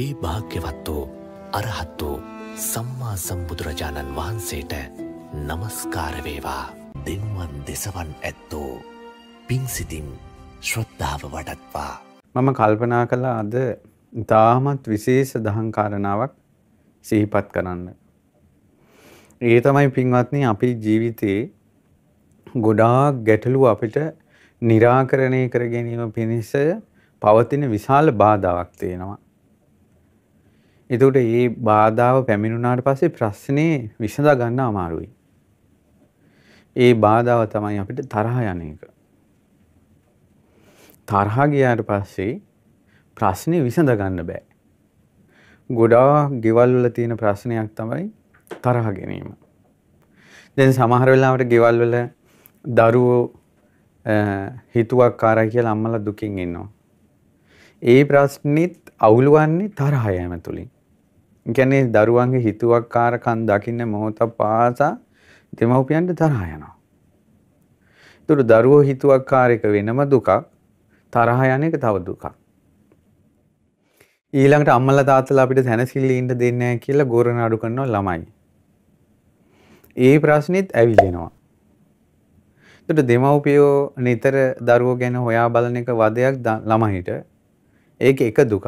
ඒ භාග්‍යවත් වූ අරහත් වූ සම්මා සම්බුදුරජාණන් වහන්සේට නමස්කාරවේවා දෙම්වන් දෙසවන් ඇත්තෝ පින්සිතින් ශ්‍රද්ධාව වඩත්වා. මම කල්පනා කළ අද ඉතාමත් විශේෂ දහංකාරණාවක් සිහිපත් කරන්න. ඒ තමයි පින්වත්නි අපි ජීවිතයේ ගොඩාක් ගැටලු අපිට निराකරණය කර ගැනීම පිණිස පවතින විශාල බාධාවක් තියෙනවා. එතකොට ඒ බාධාව පැමිණුණාට පස්සේ ප්‍රශ්නේ විසඳා ගන්න අමාරුයි. ඒ බාධාව තමයි අපිට තරහ යන එක. තරහ ගියාට පස්සේ ප්‍රශ්නේ විසඳ ගන්න බෑ. ගොඩාක් ගෙවල් වල තියෙන ප්‍රශ්නයක් තමයි තරහ ගැනීම. දැන් සමහර වෙලාවට ගෙවල් වල දරුවෝ හිතුවක්කාරයි කියලා අම්මලා දුකින් ඉන්නවා. ඒ ප්‍රශ්නෙත් අවුලවන්නේ තරහ යෑම තුලින්. කියන්නේ දරුවන්ගේ හිතුවක්කාරකම් දකින්න මොහොත පාසා දෙමව්පියන්ට තරහ යනවා. ඒතර දරුවෝ හිතුවක්කාරයක වෙනම දුකක් තරහ යන එක තව දුකක්. ඊළඟට අම්මලා තාත්තලා අපිට සැනසෙල්ලේ ඉන්න දෙන්නේ නැහැ කියලා ගෝරණ අඩු කරනවා ළමයි. ඒ ප්‍රශ්නෙත් ඇවිදිනවා. එතකොට දෙමව්පියෝ නිතර දරුවෝ ගැන හොයා බලන එක වදයක් ළමයිට. ඒක එක දුකක්.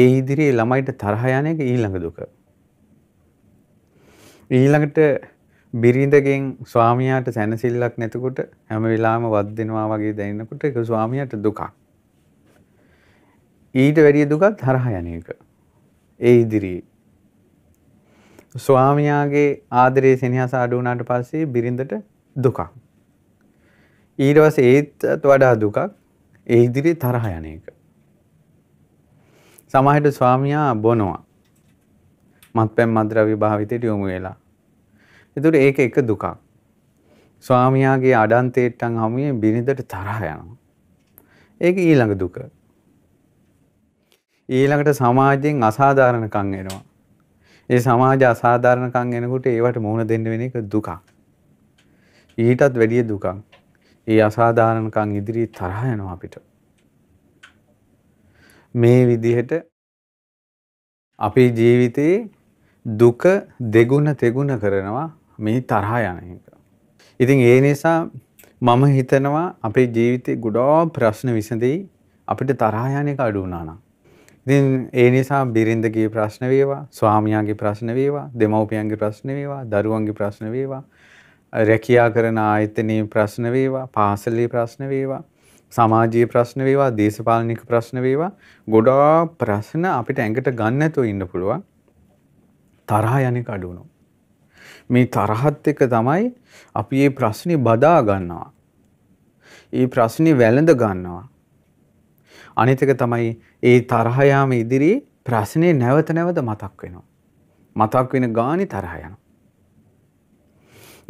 ඒ ඉදිරියේ ළමයිට තරහ යන එක ඊළඟ දුක. ඊළඟට බිරිඳගෙන් ස්වාමියාට සැනසෙල්ලක් නැතකොට හැම වෙලාවෙම වත් දෙනවා වගේ දැනෙනකොට ඒක ස්වාමියාට දුකක්. ඊට වැඩිය දුකක් තරහ යන එක. ඒ ඉදිරියේ ස්වාමියාගේ ආදරේ සෙනෙහස අඩු වුණාට පස්සේ බිරිඳට දුකක්. ඊට පස්සේ ඒත් වඩා දුකක් ඒ ඉදිරියේ තරහ යන එක. සමහරට ස්වාමියා බොනවා. මත්පැන් මද්‍රව්‍ය භාවිතයට යොමු වෙලා. ඒතර ඒක එක දුකක්. ස්වාමියාගේ අඩන්තේට්ටන් හමුවේ බිරිඳට තරහ යනවා. ඒක ඊළඟ දුක. ඊළඟට සමාජයෙන් අසාධාරණකම් එනවා. ඒ සමාජ අසාධාරණකම් එනකොට ඒවට මුහුණ දෙන්න වෙන එක දුකක්. ඊටත් වැඩිය දුකක්. ඒ අසාධාරණකම් ඉදිරියේ තරහ යනවා අපිට. මේ විදිහට අපේ ජීවිතයේ දුක දෙගුණ තෙගුණ කරනවා මේ තරහා යන එක. ඉතින් ඒ නිසා මම හිතනවා අපේ ජීවිතේ ගොඩාක් ප්‍රශ්න විසඳෙයි අපිට තරහා යන එක අඩු වුණා නම්. ඉතින් ඒ නිසා බිරිඳගේ ප්‍රශ්න වේවා, ස්වාමියාගේ ප්‍රශ්න වේවා, දෙමව්පියන්ගේ ප්‍රශ්න වේවා, දරුවන්ගේ ප්‍රශ්න වේවා, රැකියා කරන ආයතනයේ ප්‍රශ්න වේවා, පාසලේ ප්‍රශ්න වේවා, සමාජීය ප්‍රශ්න වේවා දේශපාලනික ප්‍රශ්න වේවා ගොඩාක් ප්‍රශ්න අපිට ඇඟට ගන්න නැතුව ඉන්න පුළුවන් තරහ යන්නේ අඩු වෙනවා මේ තරහත් එක තමයි අපි මේ ප්‍රශ්නේ බදා ගන්නවා මේ ප්‍රශ්නේ වැළඳ ගන්නවා අනිත් එක තමයි ඒ තරහ යාම ඉදිරියේ ප්‍රශ්නේ නැවත නැවත මතක් වෙනවා මතක් වෙන ගානේ තරහ යනවා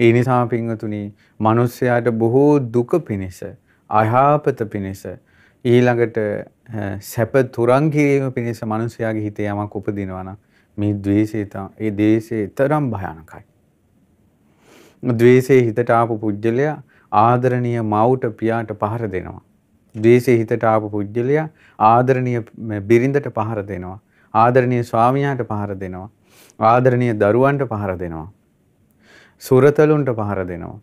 ඒ නිසා පින්වතුනි මිනිස්යාට බොහෝ දුක පිනිස අයහපත පිණිස ඊළඟට සැප තුරන් කිරීම පිණිස මිනිසයාගේ හිතේ යමක් උපදිනවා නම් මේ द्वේෂය ඒ දේශේ තරම් භයානකයි. द्वේෂේ හිතට ආපු පුජ්‍යලයා ආදරණීය මව්ට පියාට පහර දෙනවා. द्वේෂේ හිතට ආපු පුජ්‍යලයා ආදරණීය බිරිඳට පහර දෙනවා. ආදරණීය ස්වාමියාට පහර දෙනවා. ආදරණීය දරුවන්ට පහර දෙනවා. සුරතලුන්ට පහර දෙනවා.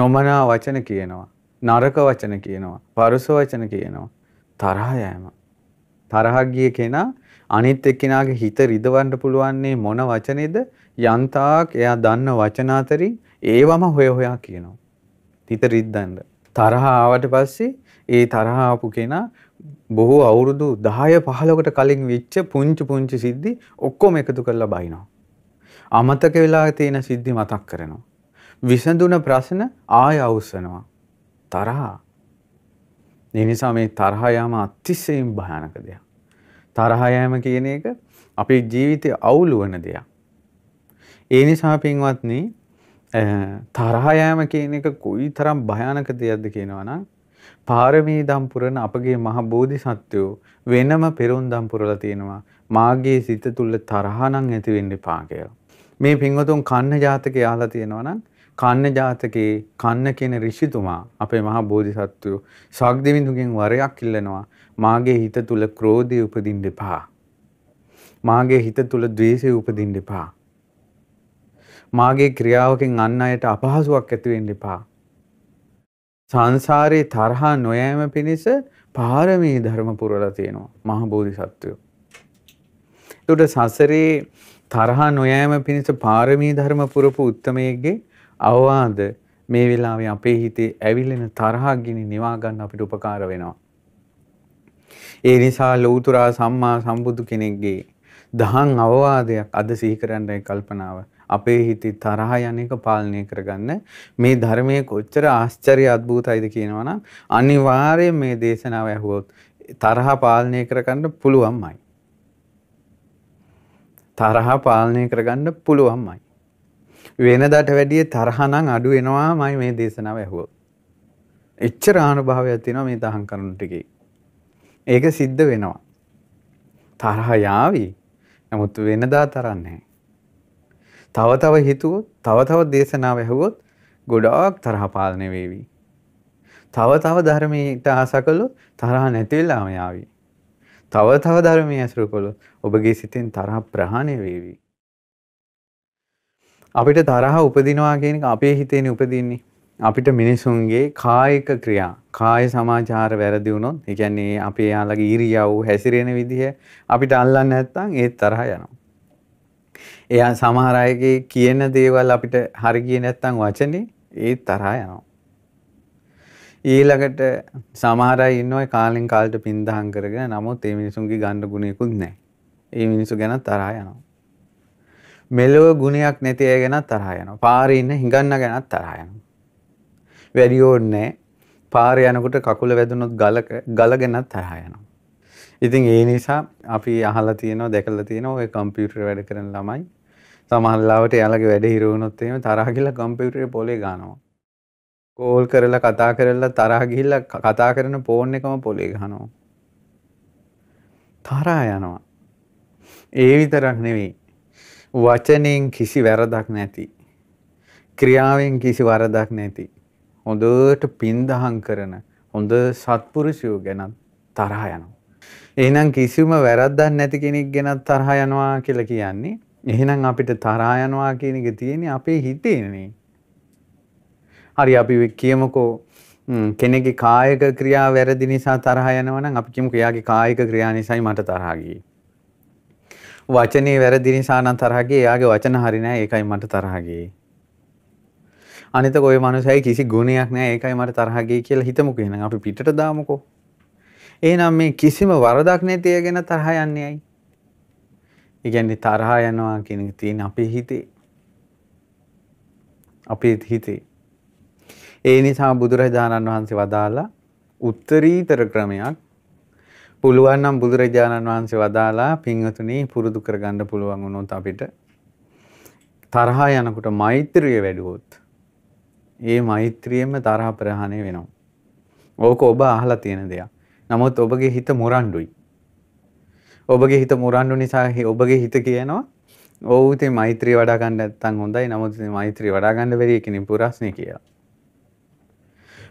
නොමනා වචන කියනවා. නරක වචන කියනවා. පරුස වචන කියනවා. තරහ යෑම. තරහක් ගිය කෙනා අනිත් එක්කෙනාගේ හිත රිදවන්න පුළුවන්නේ මොන වචනේද? යන්තාක් එයා දන්න වචන අතරින් ඒවම හොය හොයා කියනවා. හිත රිද්දන්න. තරහ ආවට පස්සේ ඒ තරහ ආපු කෙනා බොහෝ අවුරුදු 10 15කට කලින් වෙච්ච පුංචි පුංචි සිද්ධි ඔක්කොම එකතු කරලා බයිනවා. අමතක වෙලා තියෙන සිද්ධි මතක් කරනවා. විසඳුන ප්‍රශ්න ආය අවසනවා. තරහා. ඒ නිසා මේ තරහා යාම අතිශයින් භයානක දෙයක්. තරහා යාම කියන එක අපේ ජීවිතය අවුලුවන දෙයක්. ඒ නිසා පින්වත්නි තරහා යෑම කියන එක කොයිතරම් භයානක දෙයක්ද කියනවා නම් පාරමී දම් පුරන අපගේ මහ බෝධිසත්වෝ වෙනම පෙරුම් දම් පුරලා තියෙනවා මාගේ සිත තුල තරහා නම් ඇති වෙන්න එපා කියලා. මේ පින්වතුන් කන්න ජාතකය අහලා තියෙනවා නම් කන්න ජාතකයේ කන්න කියන ඍෂිතුමා අපේ මහා බෝධිසත්වෝ ශාග්දෙවිඳුගෙන් වරයක් ඉල්ලනවා මාගේ හිත තුල ක්‍රෝධය උපදින්න එපා. මාගේ හිත තුල ද්වේෂය උපදින්න එපා. මාගේ ක්‍රියාවකින් අන් අයට අපහසුාවක් ඇති වෙන්න එපා. සංසාරේ තරහා නොයෑම පිණිස පාරමී ධර්ම පුරලා තියෙනවා මහා බෝධිසත්වෝ. එතකොට සසරේ තරහා නොයෑම පිණිස පාරමී ධර්ම පුරපු උත්තමයේගේ අවවාද මේ වෙලාවේ අපේ හිතේ ඇවිලෙන තරහක් ගිනි නිවා ගන්න අපිට උපකාර වෙනවා. ඒ නිසා ලෞතුරා සම්මා සම්බුදු කෙනෙක්ගේ දහම් අවවාදයක් අද සිහි කරන්නයි කල්පනාව. අපේ හිතේ තරහ යන එක පාලනය කරගන්න මේ ධර්මයේ කොච්චර ආශ්චර්ය අద్භූතයිද කියනවනම් අනිවාර්යයෙන් මේ දේශනාව ඇහුවොත් තරහ පාලනය කරගන්න පුළුවන්මයි. තරහ පාලනය කරගන්න පුළුවන්මයි. වෙනදාට වැඩිය තරහනම් අඩු වෙනවා මම මේ දේශනාව ඇහුවොත්. එච්චර ආනුභාවයක් තියෙනවා මේ දහම් කරුණු ටිකේ. ඒක සිද්ධ වෙනවා. තරහ යාවි. නමුත් වෙනදා තරහ නැහැ. තව තව හිතුවොත්, තව තව දේශනාව ඇහුවොත් ගොඩාක් තරහ පාලනය වෙවි. තව තව ධර්මයට ආසා කළොත් තරහ නැති වෙලාම යාවි. තව තව ධර්මයේ ඇසුරු කළොත් ඔබගේ සිතෙන් තරහ ප්‍රහාණය වේවි. අපිට තරහ උපදිනවා කියන එක අපේ හිතේනේ උපදින්නේ. අපිට මිනිසුන්ගේ කායික ක්‍රියා, කාය සමාජාචාර වැරදි වුණොත්, ඒ කියන්නේ අපි යාළගේ ඉරියව් හැසිරෙන විදිහ අපිට අල්ලන්න නැත්නම් ඒ තරහ යනවා. එයා සමහර අයගේ කියන දේවල් අපිට හරි ගියේ නැත්නම් වචනේ ඒ තරහ යනවා. ඊළඟට සමහර අය ඉන්නවා කාලෙන් කාලට පින්දහම් කරගෙන, නමුත් ඒ මිනිසුන්ගේ ගන්න ගුණයකුත් නැහැ. ඒ මිනිසු ගැන තරහ යනවා. මෙලොව ගුණයක් නැති අය ගැනත් තරහා යනවා. පාරේ ඉන්න හිඟන්න ගැනත් තරහා යනවා. වැඩි ඕනේ පාරේ යනකොට කකුල වැදුනොත් ගලක ගල ගැනත් තරහා යනවා. ඉතින් ඒ නිසා අපි අහලා තියෙනවා දැකලා තියෙනවා ඔය කම්පියුටර් වැඩ කරන ළමයි සමහර ලාවට එයාලගේ වැඩ හිර වුණොත් එහෙම තරහා ගිහලා කම්පියුටරේ පොලේ ගන්නවා. කෝල් කරලා කතා කරලා තරහා ගිහලා කතා කරන ෆෝන් එකම පොලේ ගන්නවා. තරහා යනවා. ඒ විතරක් නෙවෙයි වචනෙන් කිසි වැරදක් නැති. ක්‍රියාවෙන් කිසි වරදක් නැති. හොඳට පින්දහම් කරන හොඳ සත්පුරුෂයෝ ගැන තරහ යනවා. එහෙනම් කිසිම වැරද්දක් නැති කෙනෙක් ගැන තරහ යනවා කියලා කියන්නේ එහෙනම් අපිට තරහා යනවා කියන එක තියෙන්නේ අපේ හිතේනේ. හරි අපි කියමුකෝ කෙනෙක්ගේ කායික ක්‍රියා වැරදි නිසා තරහා යනවා නම් අපි කියමුකෝ එයාගේ කායික ක්‍රියා නිසායි මට තරහා ගියේ. වචනේ වැරදි නිසා නම් තරහ ගියේ. එයාගේ වචන හරි නෑ. ඒකයි මට තරහ ගියේ. අනිතක ওই මනුස්සයයි කිසි ගුණයක් නෑ. ඒකයි මට තරහ ගියේ කියලා හිතමුකෝ එහෙනම්. අපි පිටට දාමුකෝ. එහෙනම් මේ කිසිම වරදක් නැති යගෙන තරහ යන්නේ ඇයි? ඒ කියන්නේ තරහ යනවා කියන එක තියෙන අපේ හිතේ. අපේ හිතේ. ඒ නිසා බුදුරජාණන් වහන්සේ වදාලා උත්තරීතර ක්‍රමයක් පුළුවන් නම් බුදුරජාණන් වහන්සේ වදාලා පින්වතුනි පුරුදු කරගන්න පුළුවන් වුණොත් අපිට තරහා යනකොට මෛත්‍රිය වැඩුවොත් ඒ මෛත්‍රියෙම තරහ ප්‍රහාණය වෙනවා. ඕක ඔබ අහලා තියෙන දෙයක්. නමුත් ඔබගේ හිත මුරණ්ඩුයි. ඔබගේ හිත මුරණ්ඩු නිසා ඔබගේ හිත කියනවා ඔව් ඉතින් මෛත්‍රිය වඩා ගන්න නැත්නම් හොඳයි. නමුත් ඉතින් මෛත්‍රිය වඩා ගන්න බැරි එකනේ පුරස්නේ කියලා.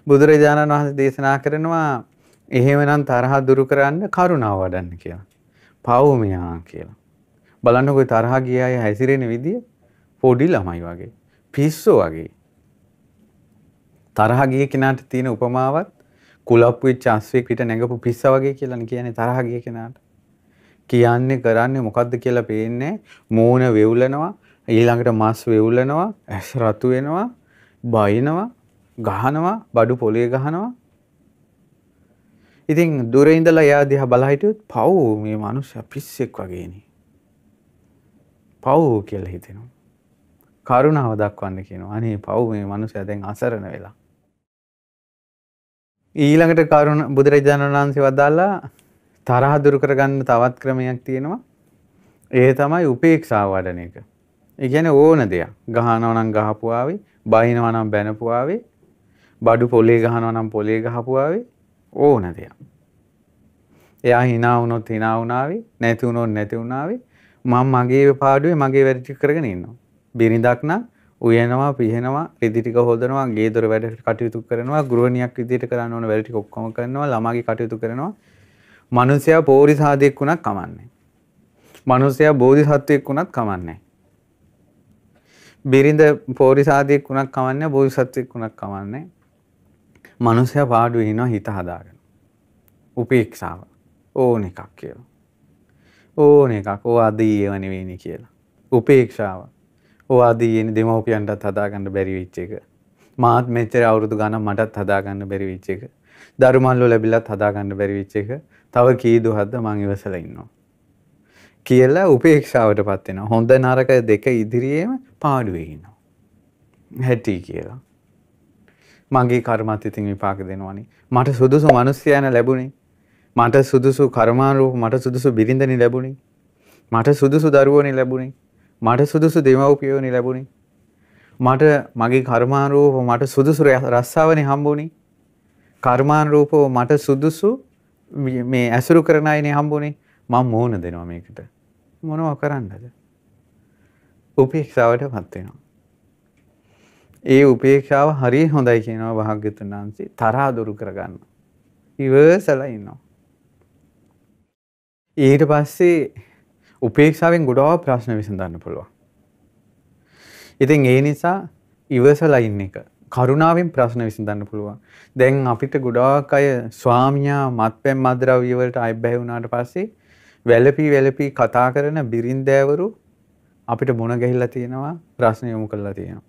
බුදුරජාණන් වහන්සේ දේශනා කරනවා එහෙමනම් තරහ දුරු කරන්න කරුණාව වඩන්න කියලා. පවුමයා කියලා. බලන්නකො තරහ ගිය අය හැසිරෙන විදිය පොඩි ළමයි වගේ. පිස්සු වගේ. තරහ ගිය කෙනාට තියෙන උපමාවත් කුලප්පු වෙච්ච අස්වැක් පිට නැගපු පිස්සා වගේ කියලානේ කියන්නේ තරහ ගිය කෙනාට. කියන්නේ කරන්නේ මොකද්ද කියලා පේන්නේ මූණ වෙවුලනවා ඊළඟට මාස් වෙවුලනවා ඇස් රතු වෙනවා බයිනවා ගහනවා බඩු පොලේ ගහනවා ඉතින් දුර ඉඳලා එයා දිහා බලා හිටියොත් පව් මේ මනුස්සයා පිස්සෙක් වගේනේ. පව් කියලා හිතෙනවා. කරුණාව දක්වන්න කියනවා. අනේ පව් මේ මනුස්සයා දැන් අසරණ වෙලා. ඊළඟට කරුණ බුදුරජාණන් වහන්සේ වදාලා තරහ දුරු කරගන්න තවත් ක්‍රමයක් තියෙනවා. ඒ තමයි උපේක්ෂාව වඩන එක. ඒ කියන්නේ ඕන දෙයක්. ගහනවා නම් ගහපුවාවේ, බහිනවා නම් බැනපුවාවේ, බඩු පොලේ ගහනවා නම් පොලේ ගහපුවාවේ ඕන දෙයක්. එයා hina වුණොත් hina වුණාවි, නැති වුණොත් නැති වුණාවි. මම මගේ පාඩුවේ මගේ වැඩ ටික කරගෙන ඉන්නවා. බිරිඳක් නම් උයනවා, පිහනවා, රිදි ටික හොදනවා, ගේ දොර වැඩ කටයුතු කරනවා, ගෘහණියක් විදියට කරන්න ඕන වැඩ ටික ඔක්කොම කරනවා, ළමාගේ කටයුතු කරනවා. මිනිසයා පෝරිසාදෙක් වුණත් කමන්නේ. මිනිසයා බෝධිසත්වෙක් වුණත් කමන්නේ. බිරිඳ පෝරිසාදෙක් වුණත් කමන්නේ, බෝධිසත්වෙක් වුණත් කමන්නේ. මනුස්සය පාඩු වෙනවා හිත හදාගෙන. උපේක්ෂාව ඕන එකක් කියලා. ඕන එකක් ඕ අද ඒව නෙවෙයිනි කියලා. උපේක්ෂාව ඕ අද ඊයේනේ දෙමව්පියන්ටත් හදාගන්න බැරි වෙච්ච එක. මාත් මෙච්චර අවුරුදු ගණන් මටත් හදාගන්න බැරි වෙච්ච එක. දරුමල්ලෝ ලැබිලත් හදාගන්න බැරි වෙච්ච එක. තව කී දුහද්ද මං ඉවසලා ඉන්නවා. කියලා උපේක්ෂාවටපත් වෙනවා. හොඳ නරක දෙක ඉදිරියේම පාඩුවේ ඉනවා. හැටි කියලා. මගේ කර්මත් ඉතින් විපාක දෙනවනේ. මට සුදුසු මිනිස්යාන ලැබුණේ. මට සුදුසු කර්මාරූප මට සුදුසු බිරිඳනි ලැබුණේ. මට සුදුසු දරුවනි ලැබුණේ. මට සුදුසු දෙමව්පියෝනි ලැබුණේ. මට මගේ කර්මාරූප මට සුදුසු රස්සාවනි හම්බුණේ. කර්මාරූපව මට සුදුසු මේ ඇසුරු කරන අයනේ හම්බුනේ මම මෝන දෙනවා මේකට මොනව කරන්නද උපේක්ෂාවට පත් වෙනවා ඒ උපේක්ෂාව හරි හොඳයි කියනවා භාග්‍යතුන් වහන්සේ තරහා දුරු කරගන්න. ඉවසලා ඉන්නවා. ඊට පස්සේ උපේක්ෂාවෙන් ගොඩාක් ප්‍රශ්න විසඳන්න පුළුවන්. ඉතින් ඒ නිසා ඉවසලා ඉන්න එක කරුණාවෙන් ප්‍රශ්න විසඳන්න පුළුවන්. දැන් අපිට ගොඩාක් අය ස්වාමියා මත්පැන් මද්‍රව්‍ය වලට අයබැහි වුණාට පස්සේ වැළපී වැළපී කතා කරන බිරින්දෑවරු අපිට මුණ ගැහිලා තියෙනවා ප්‍රශ්න යොමු කරලා තියෙනවා.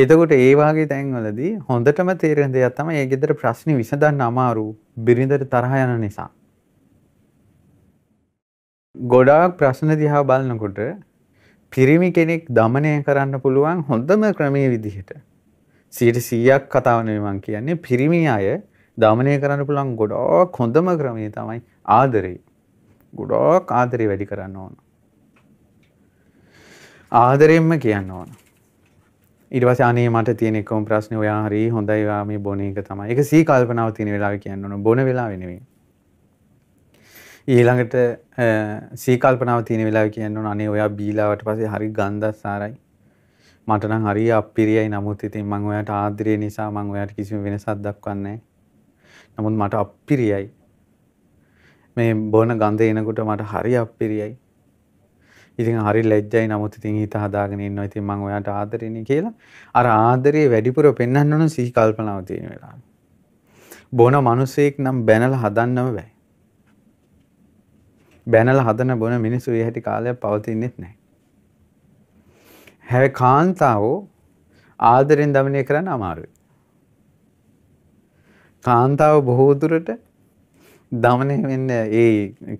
එතකොට ඒ වගේ තැන්වලදී හොඳටම තේරෙන දෙයක් තමයි ඒ ගෙදර ප්‍රශ්නේ විසඳන්න අමාරු බිරිඳට තරහ යන නිසා. ගොඩාක් ප්‍රශ්න දිහා බලනකොට පිරිමි කෙනෙක් দমনය කරන්න පුළුවන් හොඳම ක්‍රමයේ විදිහට. 100ක් කතාව නෙවෙයි මම කියන්නේ පිරිමි අය দমনය කරන්න පුළුවන් ගොඩක් හොඳම ක්‍රමය තමයි ආදරේ. ගොඩක් ආදරේ වැඩි කරන්න ඕන. ආදරෙන්ම කියන්න ඕන. ඉටවස අනේ මට තියෙනෙකම ප්‍රශ්න ඔයා හරි හොඳයි වා මේ බොන එක තමයි එක සී කල්පනාව තියෙන වෙලාව කියන්න ඕන බොන වෙලා වෙනවේ ඊළඟට සීකල්පනාව තියෙන වෙලා කියන්න අනේ ඔයා බීලාවට පසේ හරි ගන්දස් සාරයි මටනම් හරි අපිරියයි නමුත් ඉතින් මං ඔයාට ආදරය නිසා මං ඔයාට කිසිම වෙනසක් දක්වන්නේ නමුත් මට අපිරියයි මේ බොන ගඳ එනකොට මට හරි අපිරියයි ඉතින් හරි ලැජ්ජයි නමුත් ඉතින් හිත හදාගෙන ඉන්නවා. ඉතින් මම ඔයාට ආදරෙන්නේ කියලා අර ආදරේ වැඩිපුර පෙන්වන්න ඕන සිහි කල්පනාව තියෙන වෙලාවට. බොන මිනිසෙක් නම් බැනලා හදන්නම බෑ. බැනලා හදන බොන මිනිස්සු ඒ හැටි කාලයක් පවතින්නේත් නැහැ. හැබැයි කාන්තාවෝ ආදරෙන් দমনය කරන්න අමාරුයි. කාන්තාව බොහෝ දුරට දමනය වෙන්න ඒ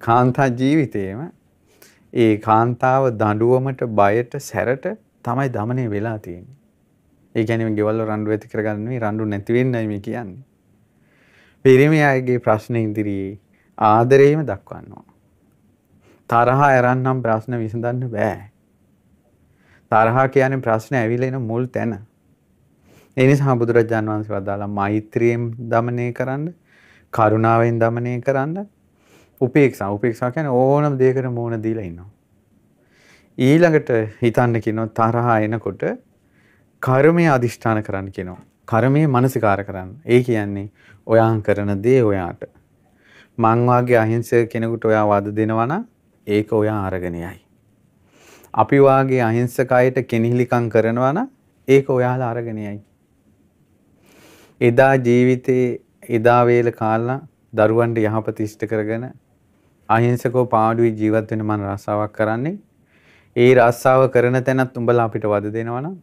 කාන්තා ජීවිතයේම ඒ කාන්තාව දඬුවමට බයට සැරට තමයි দমনය වෙලා තියෙන්නේ. ඒ කියන්නේ මේ ගෙවල් වල රණ්ඩු ඇති කරගන්න නෙවෙයි රණ්ඩු නැති වෙන්නයි මේ කියන්නේ. පිරිමියාගේ ප්‍රශ්න ඉදිරියේ ආදරේම දක්වනවා. තරහා ඇරන්නම් ප්‍රශ්න විසඳන්න බෑ. තරහා කියන්නේ ප්‍රශ්න ඇවිල්ලා එන මුල් තැන. ඒ නිසා බුදුරජාණන් වහන්සේ වදාලා මෛත්‍රියෙන් দমনය කරන්න, කරුණාවෙන් দমনය කරන්න උපේක්ෂා උපේක්ෂා කියන්නේ ඕනම දෙයකට මෝන දීලා ඉන්නවා. ඊළඟට හිතන්න කියනවා තරහා එනකොට කර්මය අදිෂ්ඨාන කරන්න කියනවා. කර්මය මනසිකාර කරන්න. ඒ කියන්නේ ඔයා කරන දේ ඔයාට. මං වාගේ අහිංසක කෙනෙකුට ඔයා වද දෙනවා නම් ඒක ඔයා අරගෙන යයි. අපි වාගේ අහිංසක අයට කෙනෙහිලිකම් කරනවා නම් ඒක ඔයාලා අරගෙන යයි. එදා ජීවිතේ එදා වේල කාලා දරුවන්ට යහපත ඉෂ්ට කරගෙන අහිංසකව පාඩුවේ ජීවත් වෙන මම රස්සාවක් කරන්නේ. ඒ රස්සාව කරන තැනත් උඹලා අපිට වද දෙනවනම්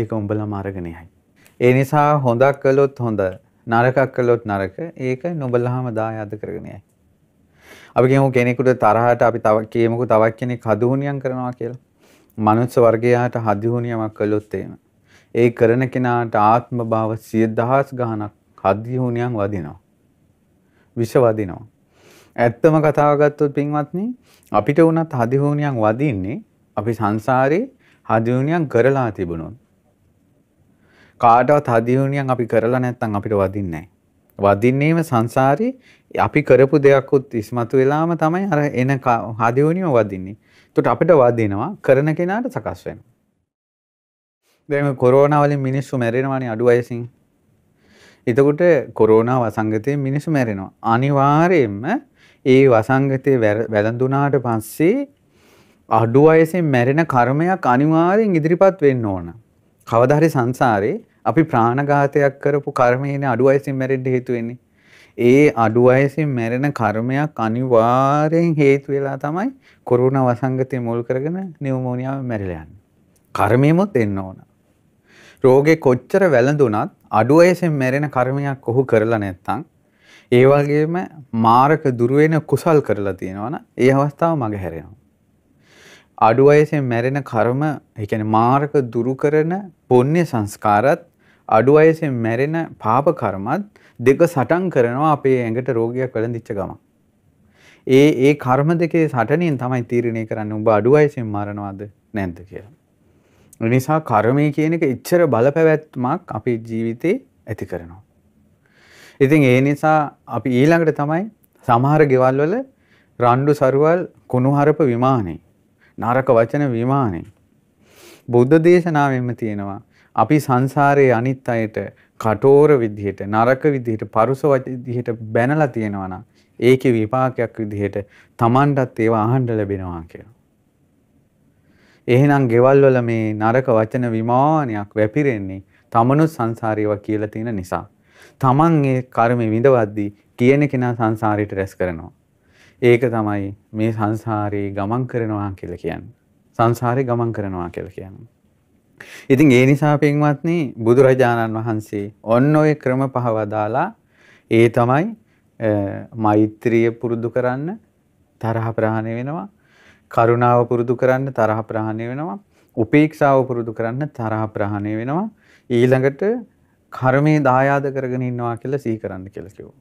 ඒක උඹලාම අරගෙන යයි. ඒ නිසා හොඳක් කළොත් හොඳ, නරකක් කළොත් නරක. ඒක නොබලහම දායාද කරගෙන යයි. අපි කියමු කෙනෙකුට තරහට අපි තව කියමුකෝ තවක් කෙනෙක් හදුහුණියම් කරනවා කියලා. මනුස්ස වර්ගයාට හදුහුණියමක් කළොත් එහෙම. ඒ කරන කෙනාට ආත්ම භාව 10000 ගණනක් හදුහුණියම් වදිනවා. විෂ වදිනවා. ඇත්තම කතාව ගත්තොත් පින්වත්නි අපිට වුණත් හදිහුණියක් වදින්නේ අපි සංසාරේ හදිහුණියක් කරලා තිබුණොත්. කාටවත් හදිහුණියක් අපි කරලා නැත්නම් අපිට වදින්නේ නැහැ. වදින්නේම සංසාරේ අපි කරපු දෙයක්කුත් ඉස්මතු වෙලාම තමයි අර එන හදිහුණියම වදින්නේ. එතකොට අපිට වදිනවා කරන කෙනාට සකස් වෙනවා. දැන් කොරෝනා වලින් මිනිස්සු මැරෙනවානේ අඩු වයසින්. එතකොට කොරෝනා වසංගතයෙන් මිනිස්සු මැරෙනවා. අනිවාර්යයෙන්ම ඒ වසංගතය වැළඳුනාට පස්සේ අඩු අයසින් මැරෙන කර්මයක් අනිවාරයෙන් ඉදිරිපත් වෙන්න ඕන. කවදහරි සංසාරේ අපි ප්‍රාණඝාතයක් කරපු කර්මයනේ අඩු අයසින් මැරෙන්න හේතු වෙන්නේ. ඒ අඩු අයසින් මැරෙන කර්මයක් අනිවාර්යෙන් හේතු වෙලා තමයි කොරුණා වසංගතය මුල් කරගෙන නියුමෝනියාව මැරිලා යන්නේ. කර්මෙමුත් එන්න ඕන. රෝගේ කොච්චර වැළඳුණත් අඩු අයසින් මැරෙන කර්මයක් ඔහු කරලා නැත්නම් ඒ වගේම මාරක දුරුවෙන කුසල් කරලා තියෙනවන ඒ අවස්ථාව මග හැරෙනවා. අඩු අයසෙන් මැරෙන කර්ම එකන මාරක දුරු කරන පොන්්‍ය සංස්කාරත් අඩු අයසෙන් මැරෙන පාප කර්මත් දෙක සටන් කරනවා අපේ ඇඟට රෝගයක් වල දිච්ච ගම. ඒ ඒ කර්ම දෙකේ සටනින් තමයි තීරණය කරන්න උඹ අඩු අයසෙන් මරණවාද නැන්ද කියලා. නිසා කර්මය කියන එක එච්චර බලපැවැත්මක් අපේ ජීවිතේ ඇති කරනවා. ඉතින් ඒ නිසා අපි ඊළඟට තමයි සමහර ගෙවල් වල රණ්ඩු සරුවල් කුණුහරප විමානේ නරක වචන විමානේ බුද්ධ දේශනාවෙම තියෙනවා අපි සංසාරයේ අනිත් අයට කටෝර විදිහට නරක විදිහට පරුස විදිහට බැනලා තියෙනවා නම් ඒකේ විපාකයක් විදිහට Tamanටත් ඒවා අහන්න ලැබෙනවා කියලා. එහෙනම් ගෙවල් වල මේ නරක වචන විමානයක් වැපිරෙන්නේ තමනුත් සංසාරේවා කියලා තියෙන නිසා. තමන් ඒ කර්මය විඳවද්දී කියන කෙනා සංසාරයට රැස් කරනවා. ඒක තමයි මේ සංසාරේ ගමන් කරනවා කියලා කියන්නේ. සංසාරේ ගමන් කරනවා කියලා කියන්නේ. ඉතින් ඒ නිසා පින්වත්නි බුදුරජාණන් වහන්සේ ඔන්න ඔය ක්‍රම පහ වදාලා ඒ තමයි මෛත්‍රිය පුරුදු කරන්න තරහ ප්‍රහාණය වෙනවා කරුණාව පුරුදු කරන්න තරහ ප්‍රහාණය වෙනවා උපේක්ෂාව පුරුදු කරන්න තරහ ප්‍රහාණය වෙනවා ඊළඟට කර්මය දායාද කරගෙන ඉන්නවා කියලා සිහි කරන්න කියලා කිව්වා.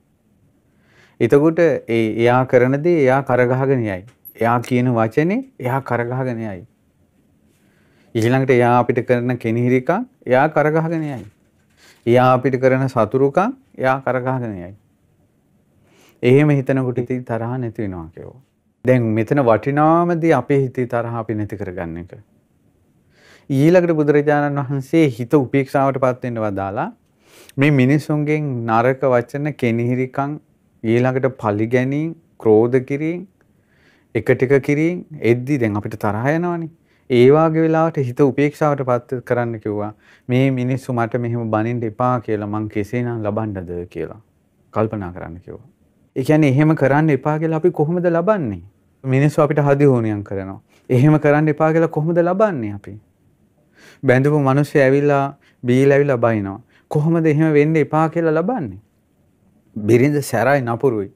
එතකොට ඒ එයා කරන දේ එයා කරගහගෙන යයි. එයා කියන වචනේ එයා කරගහගෙන යයි. ඊළඟට එයා අපිට කරන කෙනෙහිරිකා එයා කරගහගෙන යයි. එයා අපිට කරන සතුරුකම් එයා කරගහගෙන යයි. එහෙම හිතනකොට ඉතින් තරහ නැති වෙනවා කියෝ. දැන් මෙතන වටිනාමදී අපේ හිතේ තරහ අපි නැති කරගන්න එක. ඊළඟට බුදුරජාණන් වහන්සේ හිත උපේක්ෂාවට පත් වෙන්න වදාලා මේ මිනිසුන්ගෙන් නරක වචන කෙනෙහිරිකම් ඊළඟට පලි ගැනීම ක්‍රෝධ කිරීම එක ටික කිරීම එද්දි දැන් අපිට තරහ යනවනේ ඒ වාගේ වෙලාවට හිත උපේක්ෂාවටපත් කරන්න කිව්වා මේ මිනිස්සු මට මෙහෙම බනින්න එපා කියලා මං කෙසේනම් ලබන්නද කියලා කල්පනා කරන්න කිව්වා ඒ කියන්නේ එහෙම කරන්න එපා කියලා අපි කොහොමද ලබන්නේ මිනිස්සු අපිට හදිහෝනියම් කරනවා එහෙම කරන්න එපා කියලා කොහොමද ලබන්නේ අපි බැඳපු මිනිස්සු ඇවිල්ලා බීලා ඇවිල්ලා බයිනවා කොහොමද එහෙම වෙන්න එපා කියලා ලබන්නේ? බිරිඳ සැරයි නපුරුයි.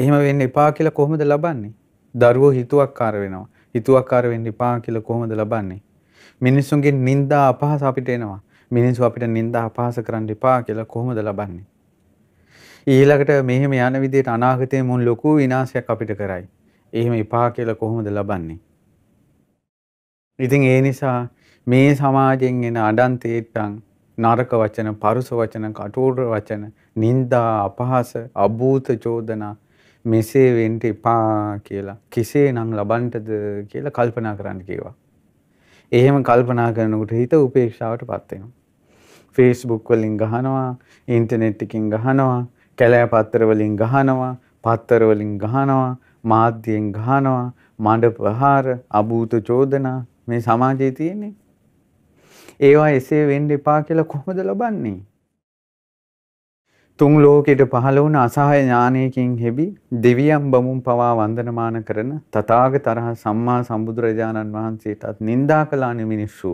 එහෙම වෙන්න එපා කියලා කොහොමද ලබන්නේ? දරුවෝ හිතුවක්කාර වෙනවා. හිතුවක්කාර වෙන්න එපා කියලා කොහොමද ලබන්නේ? මිනිස්සුන්ගේ නිନ୍ଦා අපහාස අපිට එනවා. මිනිස්සු අපිට නිନ୍ଦා අපහාස කරන්න එපා කියලා කොහොමද ලබන්නේ? ඊළඟට මෙහෙම යන විදිහට අනාගතයේ මුන් ලොකු විනාශයක් අපිට කරයි. එහෙම එපා කියලා කොහොමද ලබන්නේ? ඉතින් ඒ නිසා මේ සමාජයෙන් එන අඩන්තේට්ටන් නරක වචන, පරුස වචන, කටුවර වචන, නිନ୍ଦා, අපහාස, අභූත චෝදනා මෙසේ වෙන්න එපා කියලා කෙසේනම් ලබන්නද කියලා කල්පනා කරන්න කිව්වා. එහෙම කල්පනා කරනකොට හිත උපේක්ෂාවටපත් වෙනවා. Facebook වලින් ගහනවා, ඉන්ටර්නෙට් එකකින් ගහනවා, කැලෑ පත්‍ර වලින් ගහනවා, පත්‍ර වලින් ගහනවා, මාධ්‍යයෙන් ගහනවා, මඩ ප්‍රහාර, අභූත චෝදනා මේ සමාජයේ තියෙන්නේ. ඒවා එසේ වෙන්න එපා කියලා කොහොමද ලබන්නේ? තුන් ලෝකෙට පහළ වුණ අසහාය ඥානයකින් හෙබි දෙවියන් බමුන් පවා වන්දනමාන කරන තථාගත අරහ සම්මා සම්බුදුරජාණන් වහන්සේටත් නිඳා කළානේ මිනිස්සු.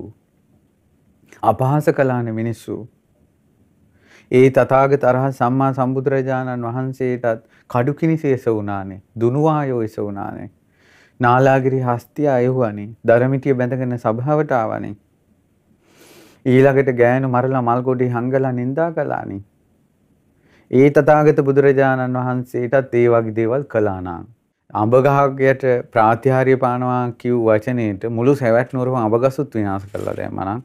අපහාස කළානේ මිනිස්සු. ඒ තථාගත අරහ සම්මා සම්බුදුරජාණන් වහන්සේටත් කඩු කිනිසෙස වුණානේ, දුනුවායෝ එස වුණානේ. නාලාගිරි හස්තිය අයුවනේ, දරමිටිය බැඳගෙන සභාවට ආවනේ. ඊළඟට ගෑනු මරලා මල්ගොඩි හංගලා නිඳා කළානේ. ඒ තථාගත බුදුරජාණන් වහන්සේටත් ඒ වගේ දේවල් කළා නම් අඹ ගහකට ප්‍රාතිහාර්ය පානවා කිව් වචනේට මුළු සැවැත් නුවරම අඹගසුත් විනාශ කළා දැම්මා නම්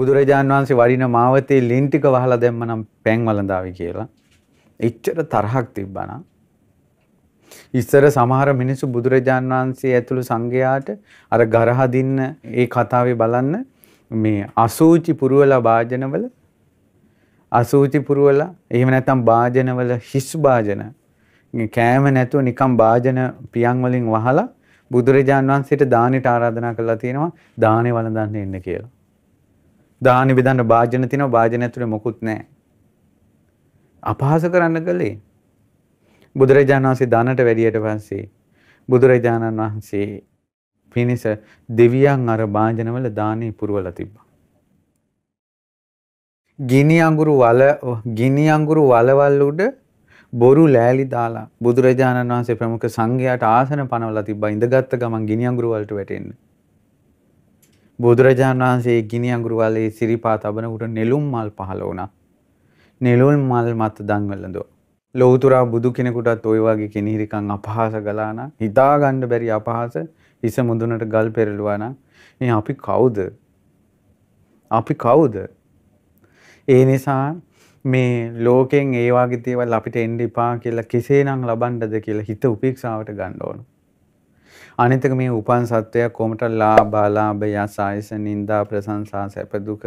බුදුරජාණන් වහන්සේ වඩින මාවතේ ලින් ටික වහලා දැම්මා නම් පැන් වළඳාවි කියලා. එච්චර තරහක් තිබ්බා නම් ඉස්සර සමහර මිනිස්සු බුදුරජාන් වහන්සේ ඇතුළු සංඝයාට අර ගරහදින්න ඒ කතාවේ බලන්න මේ අසූචි පුරවලා වාජනවල අසූචි පුරවලා එහෙම නැත්නම් වාජනවල හිස් වාජන කෑම නැතුව නිකම් වාජන පියන් වලින් වහලා බුදුරජාන් වහන්සේට දානෙට ආරාධනා කළා තියෙනවා දානේ වළඳන්න එන්න කියලා. දානෙ බෙදන්න වාජන තියෙනවා වාජන ඇතුලේ මොකුත් නැහැ. අපහාස කරන්න ගලේ බුදුරජාණන් වහන්සේ දානට වැඩියට පස්සේ බුදුරජාණන් වහන්සේ පිණිස දෙවියන් අර භාජනවල දානේ පුරවලා තිබ්බා. ගිනි අඟුරු වල ගිනි අඟුරු වලවල් උඩ බොරු ලෑලි දාලා බුදුරජාණන් වහන්සේ ප්‍රමුඛ සංඝයාට ආසන පනවලා තිබ්බා ඉඳගත් ගමන් ගිනි අඟුරු වලට වැටෙන්න. බුදුරජාණන් වහන්සේ ගිනි අඟුරු වලේ සිරිපා තබන උට නෙළුම් මල් පහළ වුණා. නෙළුම් මල් මත දන්වලඳෝ. ලෞතර බුදු කෙනෙකුටත් ওই වගේ කෙනෙහිරිකම් අපහාස ගලාන හිතා ගන්න බැරි අපහාස ඉස මුදුනට ගල් පෙරළුවා නම් මේ අපි කවුද? අපි කවුද? ඒ නිසා මේ ලෝකෙන් ඒ වගේ දේවල් අපිට එන්න එපා කියලා කෙසේනම් ලබන්නද කියලා හිත උපේක්ෂාවට ගන්න ඕන. අනිතක මේ උපන් සත්වයා කොමට ලාභා ලාභ යස ආයස නින්දා ප්‍රශංසා සැප දුක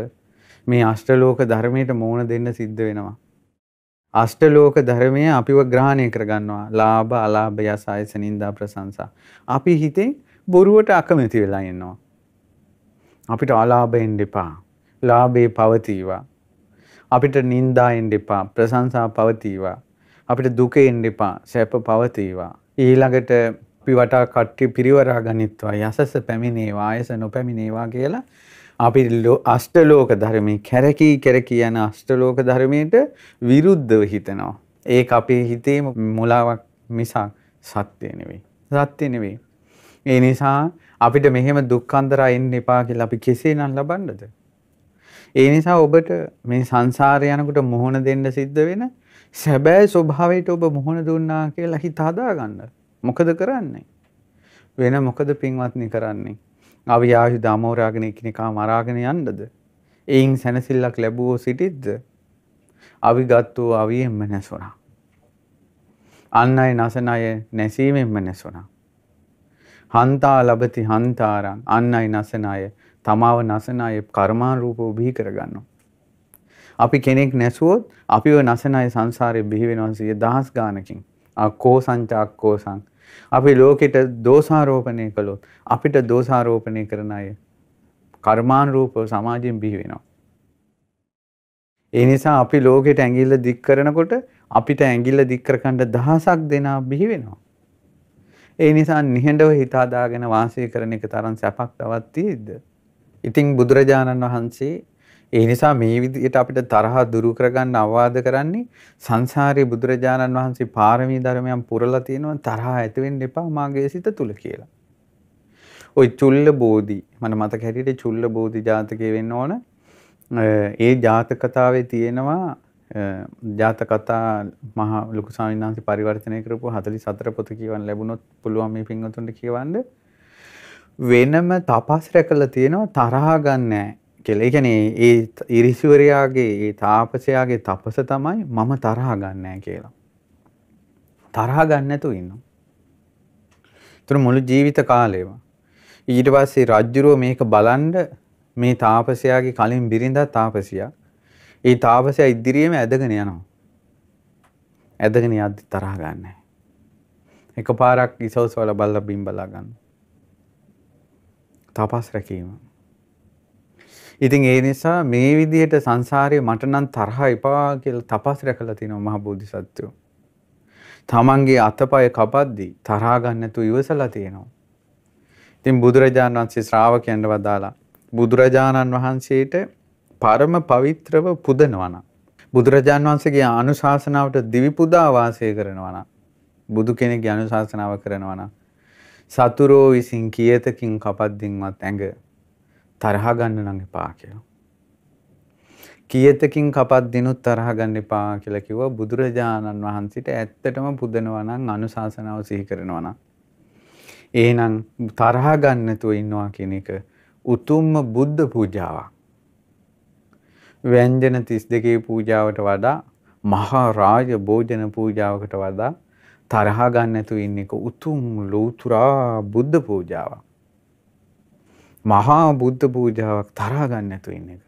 මේ අෂ්ටලෝක ධර්මයට මෝන දෙන්න සිද්ධ වෙනවා. අෂ්ටලෝක ධර්මය අපිව ග්‍රහණය කරගන්නවා ලාභ අලාභ යස ආයස නින්දා ප්‍රශංසා. අපි හිතේ බොරුවට අකමැති වෙලා ඉන්නවා. අපිට අලාභයෙන් එපා. ලාභේ පවතිවා. අපිට නින්දා එන්න එපා. ප්‍රශංසා පවතිවා. අපිට දුක එන්න එපා. සැප පවතිවා. ඊළඟට අපි වටා කට්ටි පිරිවරා ගනිත්වා. යසස පැමිණේවා, ආයස නොපැමිණේවා කියලා අපි අෂ්ටලෝක ධර්මයේ කැරකී කැරකී යන අෂ්ටලෝක ධර්මයට විරුද්ධව හිතනවා. ඒක අපේ හිතේ මුලාවක් මිසක් සත්‍ය නෙවෙයි. සත්‍ය නෙවෙයි. ඒ නිසා අපිට මෙහෙම දුක්ඛන්දරා එන්න එපා කියලා අපි කෙසේ නම් ලබන්නද? ඒ නිසා ඔබට මේ සංසාරය යනකොට මොහොන දෙන්න සිද්ධ වෙන සැබෑ ස්වභාවයට ඔබ මොහොන දුන්නා කියලා හිත හදාගන්න. මොකද කරන්නේ? වෙන මොකද පින්වත්නි කරන්නේ? අවියාහි දාමෝරාගෙන එකිනෙකා මරාගෙන යන්නද? එයින් සැනසෙල්ලක් ලැබුවෝ සිටිද්ද? අවිගත්තු අවියෙන්ම නැසුණා. අන් අය නැසන අය නැසීමෙන්ම නැසුණා. හන්තා ලබති හන්තාරං අන්නයි නසන අය තමාව නසන අය කර්මානුරූපව බිහි කරගන්නවා. අපි කෙනෙක් නැසුවොත් අපිව නසන අය සංසාරේ බිහි වෙනවා සිය දහස් ගානකින්. අක්කෝ සංචාක්කෝ සං. අපි ලෝකෙට දෝෂාරෝපණය කළොත් අපිට දෝෂාරෝපණය කරන අය කර්මානුරූපව සමාජයෙන් බිහි වෙනවා. ඒ නිසා අපි ලෝකෙට ඇඟිල්ල දික් කරනකොට අපිට ඇඟිල්ල දික් කරකන්න දහසක් දෙනා බිහි වෙනවා. ඒ නිසා නිහඬව හිතාදාගෙන වාසය කරන එක තරම් සැපක් තවත් තියෙද්ද? ඉතින් බුදුරජාණන් වහන්සේ ඒ නිසා මේ විදිහට අපිට තරහ දුරු කරගන්න අවවාද කරන්නේ සංසාරේ බුදුරජාණන් වහන්සේ පාරමී ධර්මයන් පුරලා තියෙනවා තරහ ඇති වෙන්න එපා මාගේ සිත තුල කියලා. ওই චුල්ල බෝධි මම මතක හැටියට චුල්ල බෝධි ජාතකයේ වෙන්න ඕන. ඒ ජාතක කතාවේ තියෙනවා ජාතක කතා මහා ලොකු ස්වාමීන් වහන්සේ පරිවර්තනය කරපු 44 පොත කියවන්න ලැබුණොත් පුළුවන් මේ පින්වතුන්ට කියවන්න වෙනම තපස් රැකලා තියෙනවා තරහ ගන්නෑ කියලා. ඒ කියන්නේ ඒ ඉරිසිවරයාගේ ඒ තාපසයාගේ තපස තමයි මම තරහ ගන්නෑ කියලා. තරහ ගන්න නැතුව ඉන්නවා. ඒතර මුළු ජීවිත කාලේම ඊට පස්සේ රජ්ජුරුව මේක බලන්ඩ මේ තාපසයාගේ කලින් බිරිඳා තාපසියා ඒ තාපසය ඉදිරියේම ඇදගෙන යනවා. ඇදගෙන යද්දි තරහ ගන්නෑ. එකපාරක් ඉසව්සවල බල්ලා බිම් බලා ගන්න. තපස් රැකීම. ඉතින් ඒ නිසා මේ විදිහට සංසාරයේ මට නම් තරහ එපා කියලා තපස් රැකලා තිනවා මහ බෝධිසත්වෝ. තමන්ගේ අතපය කපද්දී තරහ ගන්න නැතුව ඉවසලා තියෙනවා. ඉතින් බුදුරජාණන් වහන්සේ ශ්‍රාවකයන්ව දාලා බුදුරජාණන් වහන්සේට පරම පවිත්‍රව පුදනවා නම් බුදුරජාන් වහන්සේගේ අනුශාසනාවට දිවි පුදා වාසය කරනවා නම් බුදු කෙනෙක්ගේ අනුශාසනාව කරනවා නම් සතුරෝ විසින් කියතකින් කපද්දින්වත් ඇඟ තරහ ගන්න නම් එපා කියලා. කියතකින් කපද්දිනුත් තරහ ගන්න එපා කියලා කිව්වා බුදුරජාණන් වහන්සිට ඇත්තටම පුදනවා නම් අනුශාසනාව සිහි කරනවා නම්. එහෙනම් තරහ ගන්න තුව ඉන්නවා කියන එක උතුම්ම බුද්ධ පූජාවක්. ව්‍යංජන 32 පූජාවට වඩා මහා රාජ භෝජන පූජාවකට වඩා තරහා ගන්න නැතු ඉන්න එක උතුම් ලෝතුරා බුද්ධ පූජාවක්. මහා බුද්ධ පූජාවක් තරහා ගන්න නැතු ඉන්න එක.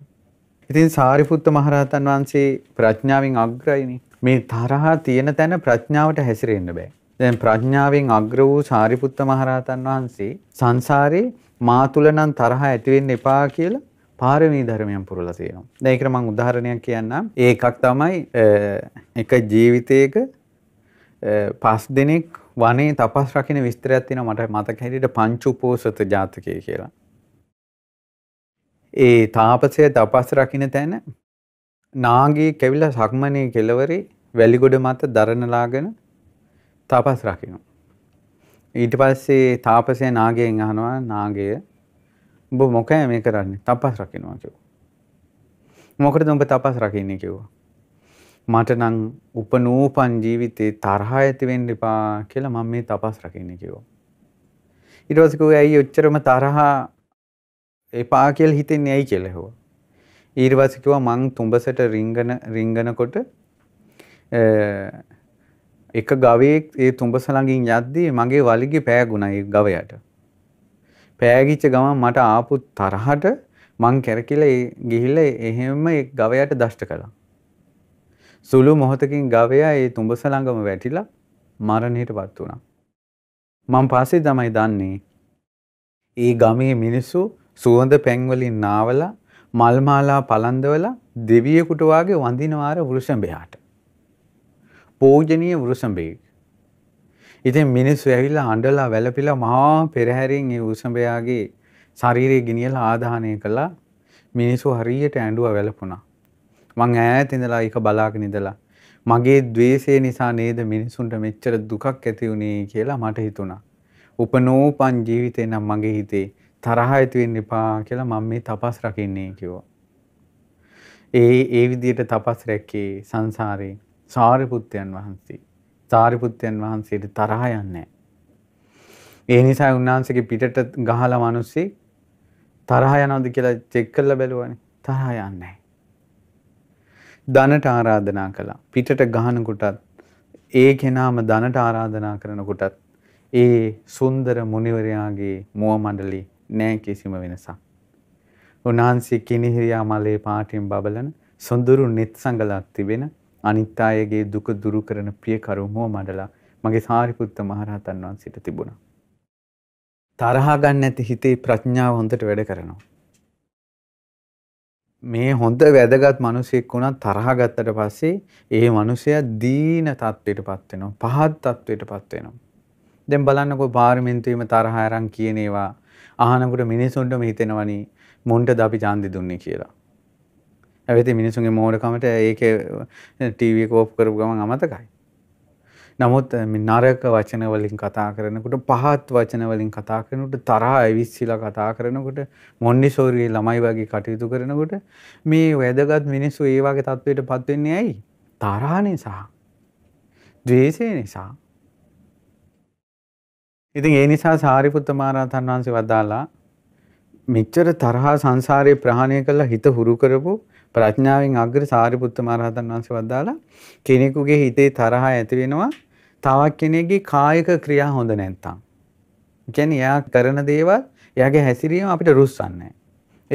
ඉතින් සාරිපුත්ත මහරහතන් වහන්සේ ප්‍රඥාවෙන් අග්‍රයිනේ. මේ තරහා තියෙන තැන ප්‍රඥාවට හැසිරෙන්න බෑ. දැන් ප්‍රඥාවෙන් අග්‍ර වූ සාරිපුත්ත මහරහතන් වහන්සේ සංසාරේ මා තුල නම් තරහ ඇති වෙන්න එපා කියලා පාරමී ධර්මයන් පුරලා තියෙනවා. දැන් ඒකට මම උදාහරණයක් කියන්නම්. ඒකක් තමයි එක ජීවිතයක පස් දිනක් වනේ තපස් රකින්න විස්තරයක් තියෙනවා මට මතක හැටියට පංච උපෝසත ජාතකය කියලා. ඒ තාපසය තපස් රකින්න තැන නාගී කැවිලා සක්මනේ කෙළවරේ වැලිගොඩ මත දරනලාගෙන තපස් රකින්න. ඊට පස්සේ තාපසය නාගයෙන් අහනවා නාගය උඹ මොකෑ මේ කරන්නේ? තපස් රකින්නවා කිව්වා. මොකටද උඹ තපස් රකින්නේ කිව්වා. මට නම් උපනූපන් ජීවිතේ තරහ ඇති වෙන්න එපා කියලා මම මේ තපස් රකින්නේ කිව්වා. ඊට පස්සේ කිව්වා ඇයි ඔච්චරම තරහ එපා කියලා හිතෙන්නේ ඇයි කියලා ඇහුවා. ඊට පස්සේ කිව්වා මං තුඹසට රිංගන රිංගනකොට එක ගවයෙක් ඒ තුඹස ළඟින් යද්දී මගේ වලිගේ පෑගුණා ඒ ගවයාට. පෑගිච්ච ගමන් මට ආපු තරහට මං කැරකිලා ගිහිල්ලා එහෙම ඒ ගවයාට දෂ්ට කළා. සුළු මොහොතකින් ගවයා ඒ තුඹස ළඟම වැටිලා මරණයටපත් වුණා. මං පස්සේ තමයි දන්නේ ඒ ගමේ මිනිස්සු සුවඳ පැන්වලින් නාවලා මල්මාලා පලන්දවලා දෙවියෙකුට වාගේ වඳිනවාර වෘෂභයාට. පූජනීය වෘෂභයෙක්. ඉතින් මිනිස්සු ඇවිල්ලා අඬලා වැළපිලා මහා පෙරහැරින් ඒ උසඹයාගේ ශරීරය ගෙනියලා ආදාහනය කළා. මිනිස්සු හරියට ඇඬුවා වැළපුණා. මං ඈත ඉඳලා ඒක බලාගෙන ඉඳලා මගේ द्वේෂය නිසා නේද මිනිසුන්ට මෙච්චර දුකක් ඇති වුනේ කියලා මට හිතුණා. උපනෝපන් ජීවිතේ නම් මගේ හිතේ තරහ ඇති වෙන්න එපා කියලා මම මේ තපස් රකින්නේ කිව්වා. ඒ ඒ විදිහට තපස් රැක්කේ සංසාරේ සාරිපුත්තයන් වහන්සේ. සාරිපුත්යන් වහන්සේට තරහ යන්නේ ඒ නිසා උන්වහන්සේගේ පිටට ගහලා මිනිස්සු තරහ යනවද කියලා චෙක් කරලා බැලුවානේ. තරහ යන්නේ දනට ආරාධනා කළා. පිටට ගහන කොටත් ඒ කෙනාම දනට ආරාධනා කරන කොටත් ඒ සුන්දර මුනිවරයාගේ මුව මණ්ඩලේ නෑ කිසිම වෙනසක්. උන්වහන්සේ කිනිහිරියා මලේ පාටින් බබලන සොඳුරු net සංගලක් තිබෙන අනිත් අයගේ දුක දුරු කරන ප්‍රියකරු මොමඩලා මගේ සාරිපුත්ත මහරහතන් වහන්සේට තිබුණා. තරහා ගන්න නැති හිතේ ප්‍රඥාව හොඳට වැඩ කරනවා. මේ හොඳ වැදගත් මිනිසෙක් වුණා තරහා ගත්තට පස්සේ ඒ මිනිසයා දීන තත්වයටපත් වෙනවා. පහත් තත්වයටපත් වෙනවා. දැන් බලන්නකෝ පාර්ලිමේන්තුවේම තරහා අරන් කියන ඒවා අහනකොට මිනිසුන්ටම හිතෙනවනේ මුන්ටද අපි ඡන්දි දුන්නේ කියලා. ඇවති මිනිසුන්ගේ මෝඩකමට ඒක ටීවී කෝප් කරපු ගමන් අමතකයි. නමුත් නරක වචන වලින් කතා කරනකොට පහත් වචන වලින් කතා කරනකොට තරහා ඇවිස්සීලා කතා කරනකොට මොන්ඩිසෝරියේ ළමයි වගේ කටයුතු කරනකොට මේ වැදගත් මිනිස්සු ඒ වගේ තත්ත්වයට පත් වෙන්නේ ඇයි? තරහ නිසා. ද්වේෂය නිසා. ඉතින් ඒ නිසා සාරිපුත්ත මහරහතන් වහන්සේ වදාලා මෙච්චර තරහා සංසාරේ ප්‍රහාණය කළා හිත හුරු කරපු ප්‍රඥාවෙන් අග්‍ර සාරිපුත්ත මහරහතන් වහන්සේ වදාලා කෙනෙකුගේ හිතේ තරහ ඇති වෙනවා තවක් කෙනෙක්ගේ කායික ක්‍රියා හොඳ නැත්නම්. කියන්නේ එයා කරන දේවල් එයාගේ හැසිරීම අපිට රුස්සන්නේ නැහැ.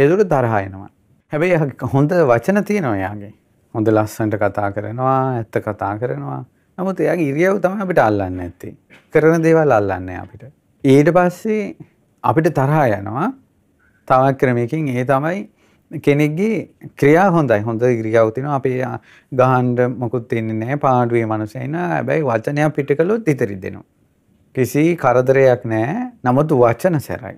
ඒකට තරහ එනවා. හැබැයි හොඳ වචන තියෙනවා එයාගේ. හොඳ ලස්සනට කතා කරනවා, ඇත්ත කතා කරනවා. නමුත් එයාගේ ඉරියව් තමයි අපිට අල්ලන්න ඇත්තේ. කරන දේවල් අල්ලන්නේ අපිට. ඊට පස්සේ අපිට තරහා යනවා. තව ක්‍රමයකින් ඒ තමයි කෙනෙක්ගේ ක්‍රියා හොඳයි හොඳ ඉරියව් තියෙනවා අපේ ගහන්න මොකුත් දෙන්නේ නැහැ පාඩුවේ මනුස්සයා ඉන්නවා හැබැයි වචනයක් පිට කළොත් හිත රිදෙනවා කිසි කරදරයක් නැහැ නමුත් වචන සැරයි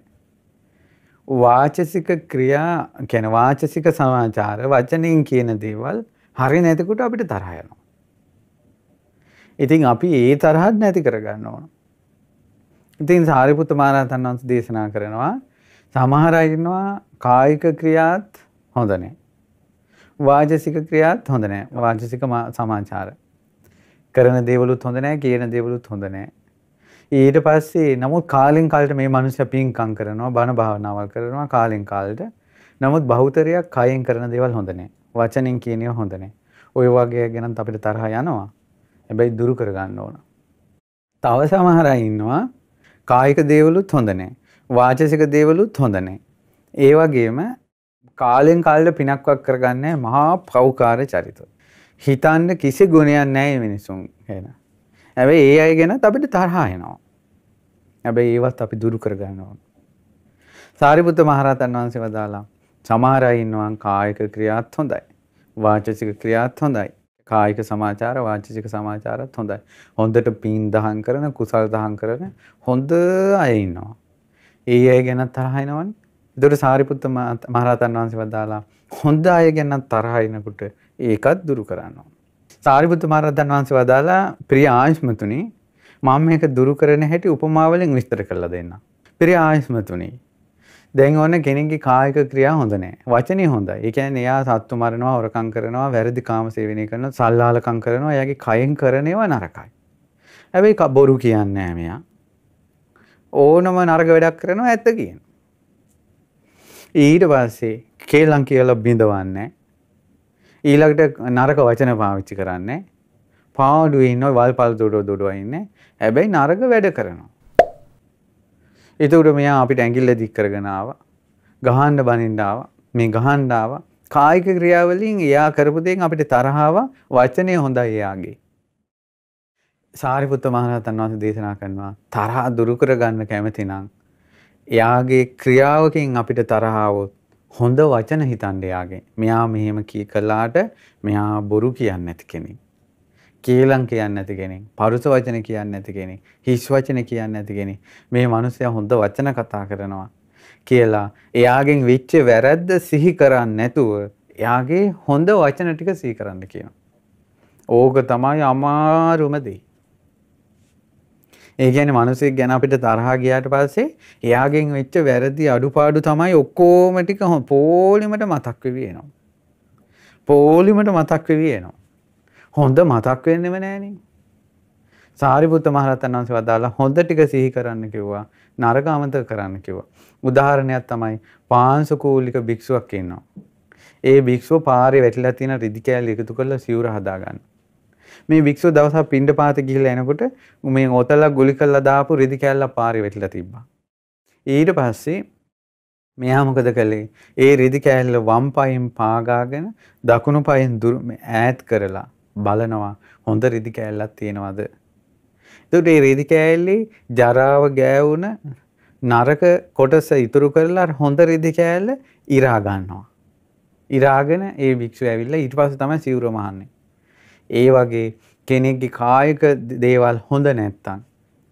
වාචසික ක්‍රියා කියන වාචසික සමාචාර වචනෙන් කියන දේවල් හරි නැතිකොට අපිට තරහ යනවා ඉතින් අපි ඒ තරහත් නැති කරගන්න ඕන ඉතින් සාරිපුත්ත මහරහතන් වහන්සේ දේශනා කරනවා සමහර අය ඉන්නවා කායික ක්‍රියාත් හොඳ නැහැ. වාචසික ක්‍රියාත් හොඳ නැහැ. වාචසික සමාචාර. කරන දේවලුත් හොඳ නැහැ, කියන දේවලුත් හොඳ නැහැ. ඊට පස්සේ නමුත් කාලෙන් කාලට මේ මිනිස්සු පින්කම් කරනවා, බණ භාවනාවල් කරනවා කාලෙන් කාලට. නමුත් බහුතරයක් කයෙන් කරන දේවල් හොඳ නැහැ. වචනෙන් කියන ඒවා හොඳ නැහැ. ওই වගේ ගැනත් අපිට තරහ යනවා. හැබැයි දුරු කරගන්න ඕන. තව සමහර අය ඉන්නවා කායික දේවලුත් හොඳ නැහැ. වාචසික දේවලුත් හොඳ නැහැ. ඒ වගේම කාලෙන් කාලට පිනක්වක් කරගන්නේ මහා ප්‍රෞකාර චරිත. හිතන්න කිසි ගුණයක් නැහැ මිනිසුන් කියන. හැබැයි ඒ අය ගැන අපිට තරහා එනවා. හැබැයි ඒවත් අපි දුරු කරගන්න ඕන. සාරිපුත්ත මහරහතන් වහන්සේ වදාලා සමහර අය ඉන්නවා කායික ක්‍රියාත් හොඳයි. වාචසික ක්‍රියාත් හොඳයි. කායික සමාචාර වාචික සමාචාරත් හොඳයි. හොඳට පින් දහම් කරන කුසල් දහම් කරන හොඳ අය ඉන්නවා. ඒ අය ගැන තරහ එනවනේ. එතකොට සාරිපුත්ත මහරහතන් වහන්සේ වදාලා හොඳ අය ගැන තරහිනකොට ඒකත් දුරු කරනවා. සාරිපුත්ත මහරහතන් වහන්සේ වදාලා ප්‍රිය ආයුෂ්මතුනි මම මේක දුරු කරන හැටි උපමාවලින් විස්තර කරලා දෙන්න. ප්‍රිය ආයුෂ්මතුනි දැන් ඕන කෙනෙක්ගේ කායික ක්‍රියා හොඳ නැහැ. වචනේ හොඳයි. ඒ කියන්නේ එයා සත්තු මරනවා, හොරකම් කරනවා, වැරදි කාම සේවනය කරනවා, සල්ලාලකම් කරනවා. එයාගේ කයෙන් කරන ඒවා නරකයි. හැබැයි බොරු කියන්නේ නැහැ මෙයා. ඕනම නරක වැඩක් කරනවා ඇත්ත කියනවා. ඊට පස්සේ කේලම් කියලා බිඳවන්නේ. ඊළඟට නරක වචන පාවිච්චි කරන්නේ. පාඩුවේ ඉන්න වල්පල් දුඩෝ දුඩෝ ඉන්නේ. හැබැයි නරක වැඩ කරනවා. ඒතකොට මෙයා අපිට ඇඟිල්ල දික් කරගෙන ආවා. ගහන්න බනින්න ආවා. මේ ගහන්න ආවා. කායික ක්‍රියාවලින් එයා කරපු දෙයින් අපිට තරහව වචනය හොඳයි එයාගේ. සාරිපුත්ත මහරහතන් වහන්සේ දේශනා කරනවා තරහ දුරු කරගන්න කැමති නම් එයාගේ ක්‍රියාවකින් අපිට තරහාවොත් හොඳ වචන හිතන්න එයාගේ. මෙයා මෙහෙම කී කළාට මෙයා බොරු කියන්නේ නැති කෙනෙක්. කේලම් කියන්නේ නැති කෙනෙක්. පරුස වචන කියන්නේ නැති කෙනෙක්. හිස් වචන කියන්නේ නැති කෙනෙක්. මේ මිනිස්සයා හොඳ වචන කතා කරනවා කියලා එයාගෙන් වෙච්ච වැරද්ද සිහි කරන්නේ නැතුව එයාගේ හොඳ වචන ටික සිහි කරන්න කියනවා. ඕක තමයි අමාරුම දේ. ඒ කියන්නේ මිනිස්සෙක් ගැන අපිට තරහා ගියාට පස්සේ එයාගෙන් වෙච්ච වැරදි අඩුපාඩු තමයි ඔක්කොම ටික පොලිමට මතක් වෙවි එනවා. පොලිමට මතක් වෙවි එනවා. හොඳ මතක් වෙන්නෙම නෑනේ. සාරිපුත්ත මහරහතන් වහන්සේ වදාලා හොඳ ටික සිහි කරන්න කිව්වා. නරක අමතක කරන්න කිව්වා. උදාහරණයක් තමයි පාංශුකූලික භික්ෂුවක් ඉන්නවා. ඒ භික්ෂුව පාරේ වැටිලා තියෙන රිදි කෑලි එකතු කරලා සිවුර හදාගන්නවා. මේ වික්ෂුව දවසක් පින්ඩ පාත ගිහිල්ලා එනකොට මේ ඔතලක් ගුලි කරලා දාපු රෙදි කෑල්ලක් පාරේ වැටිලා තිබ්බා. ඊට පස්සේ මෙයා මොකද කළේ? ඒ රෙදි කෑල්ල වම් පායෙන් පාගාගෙන දකුණු පායෙන් දුර ඈත් කරලා බලනවා හොඳ රෙදි කෑල්ලක් තියෙනවද? එතකොට ඒ රෙදි කෑල්ලේ ජරාව ගෑවුන නරක කොටස ඉතුරු කරලා හොඳ රෙදි කෑල්ල ඉරා ගන්නවා. ඉරාගෙන ඒ වික්ෂුව ඇවිල්ලා ඊට පස්සේ තමයි සිවුර මහන්නේ. ඒ වගේ කෙනෙක්ගේ කායික දේවල් හොඳ නැත්තම්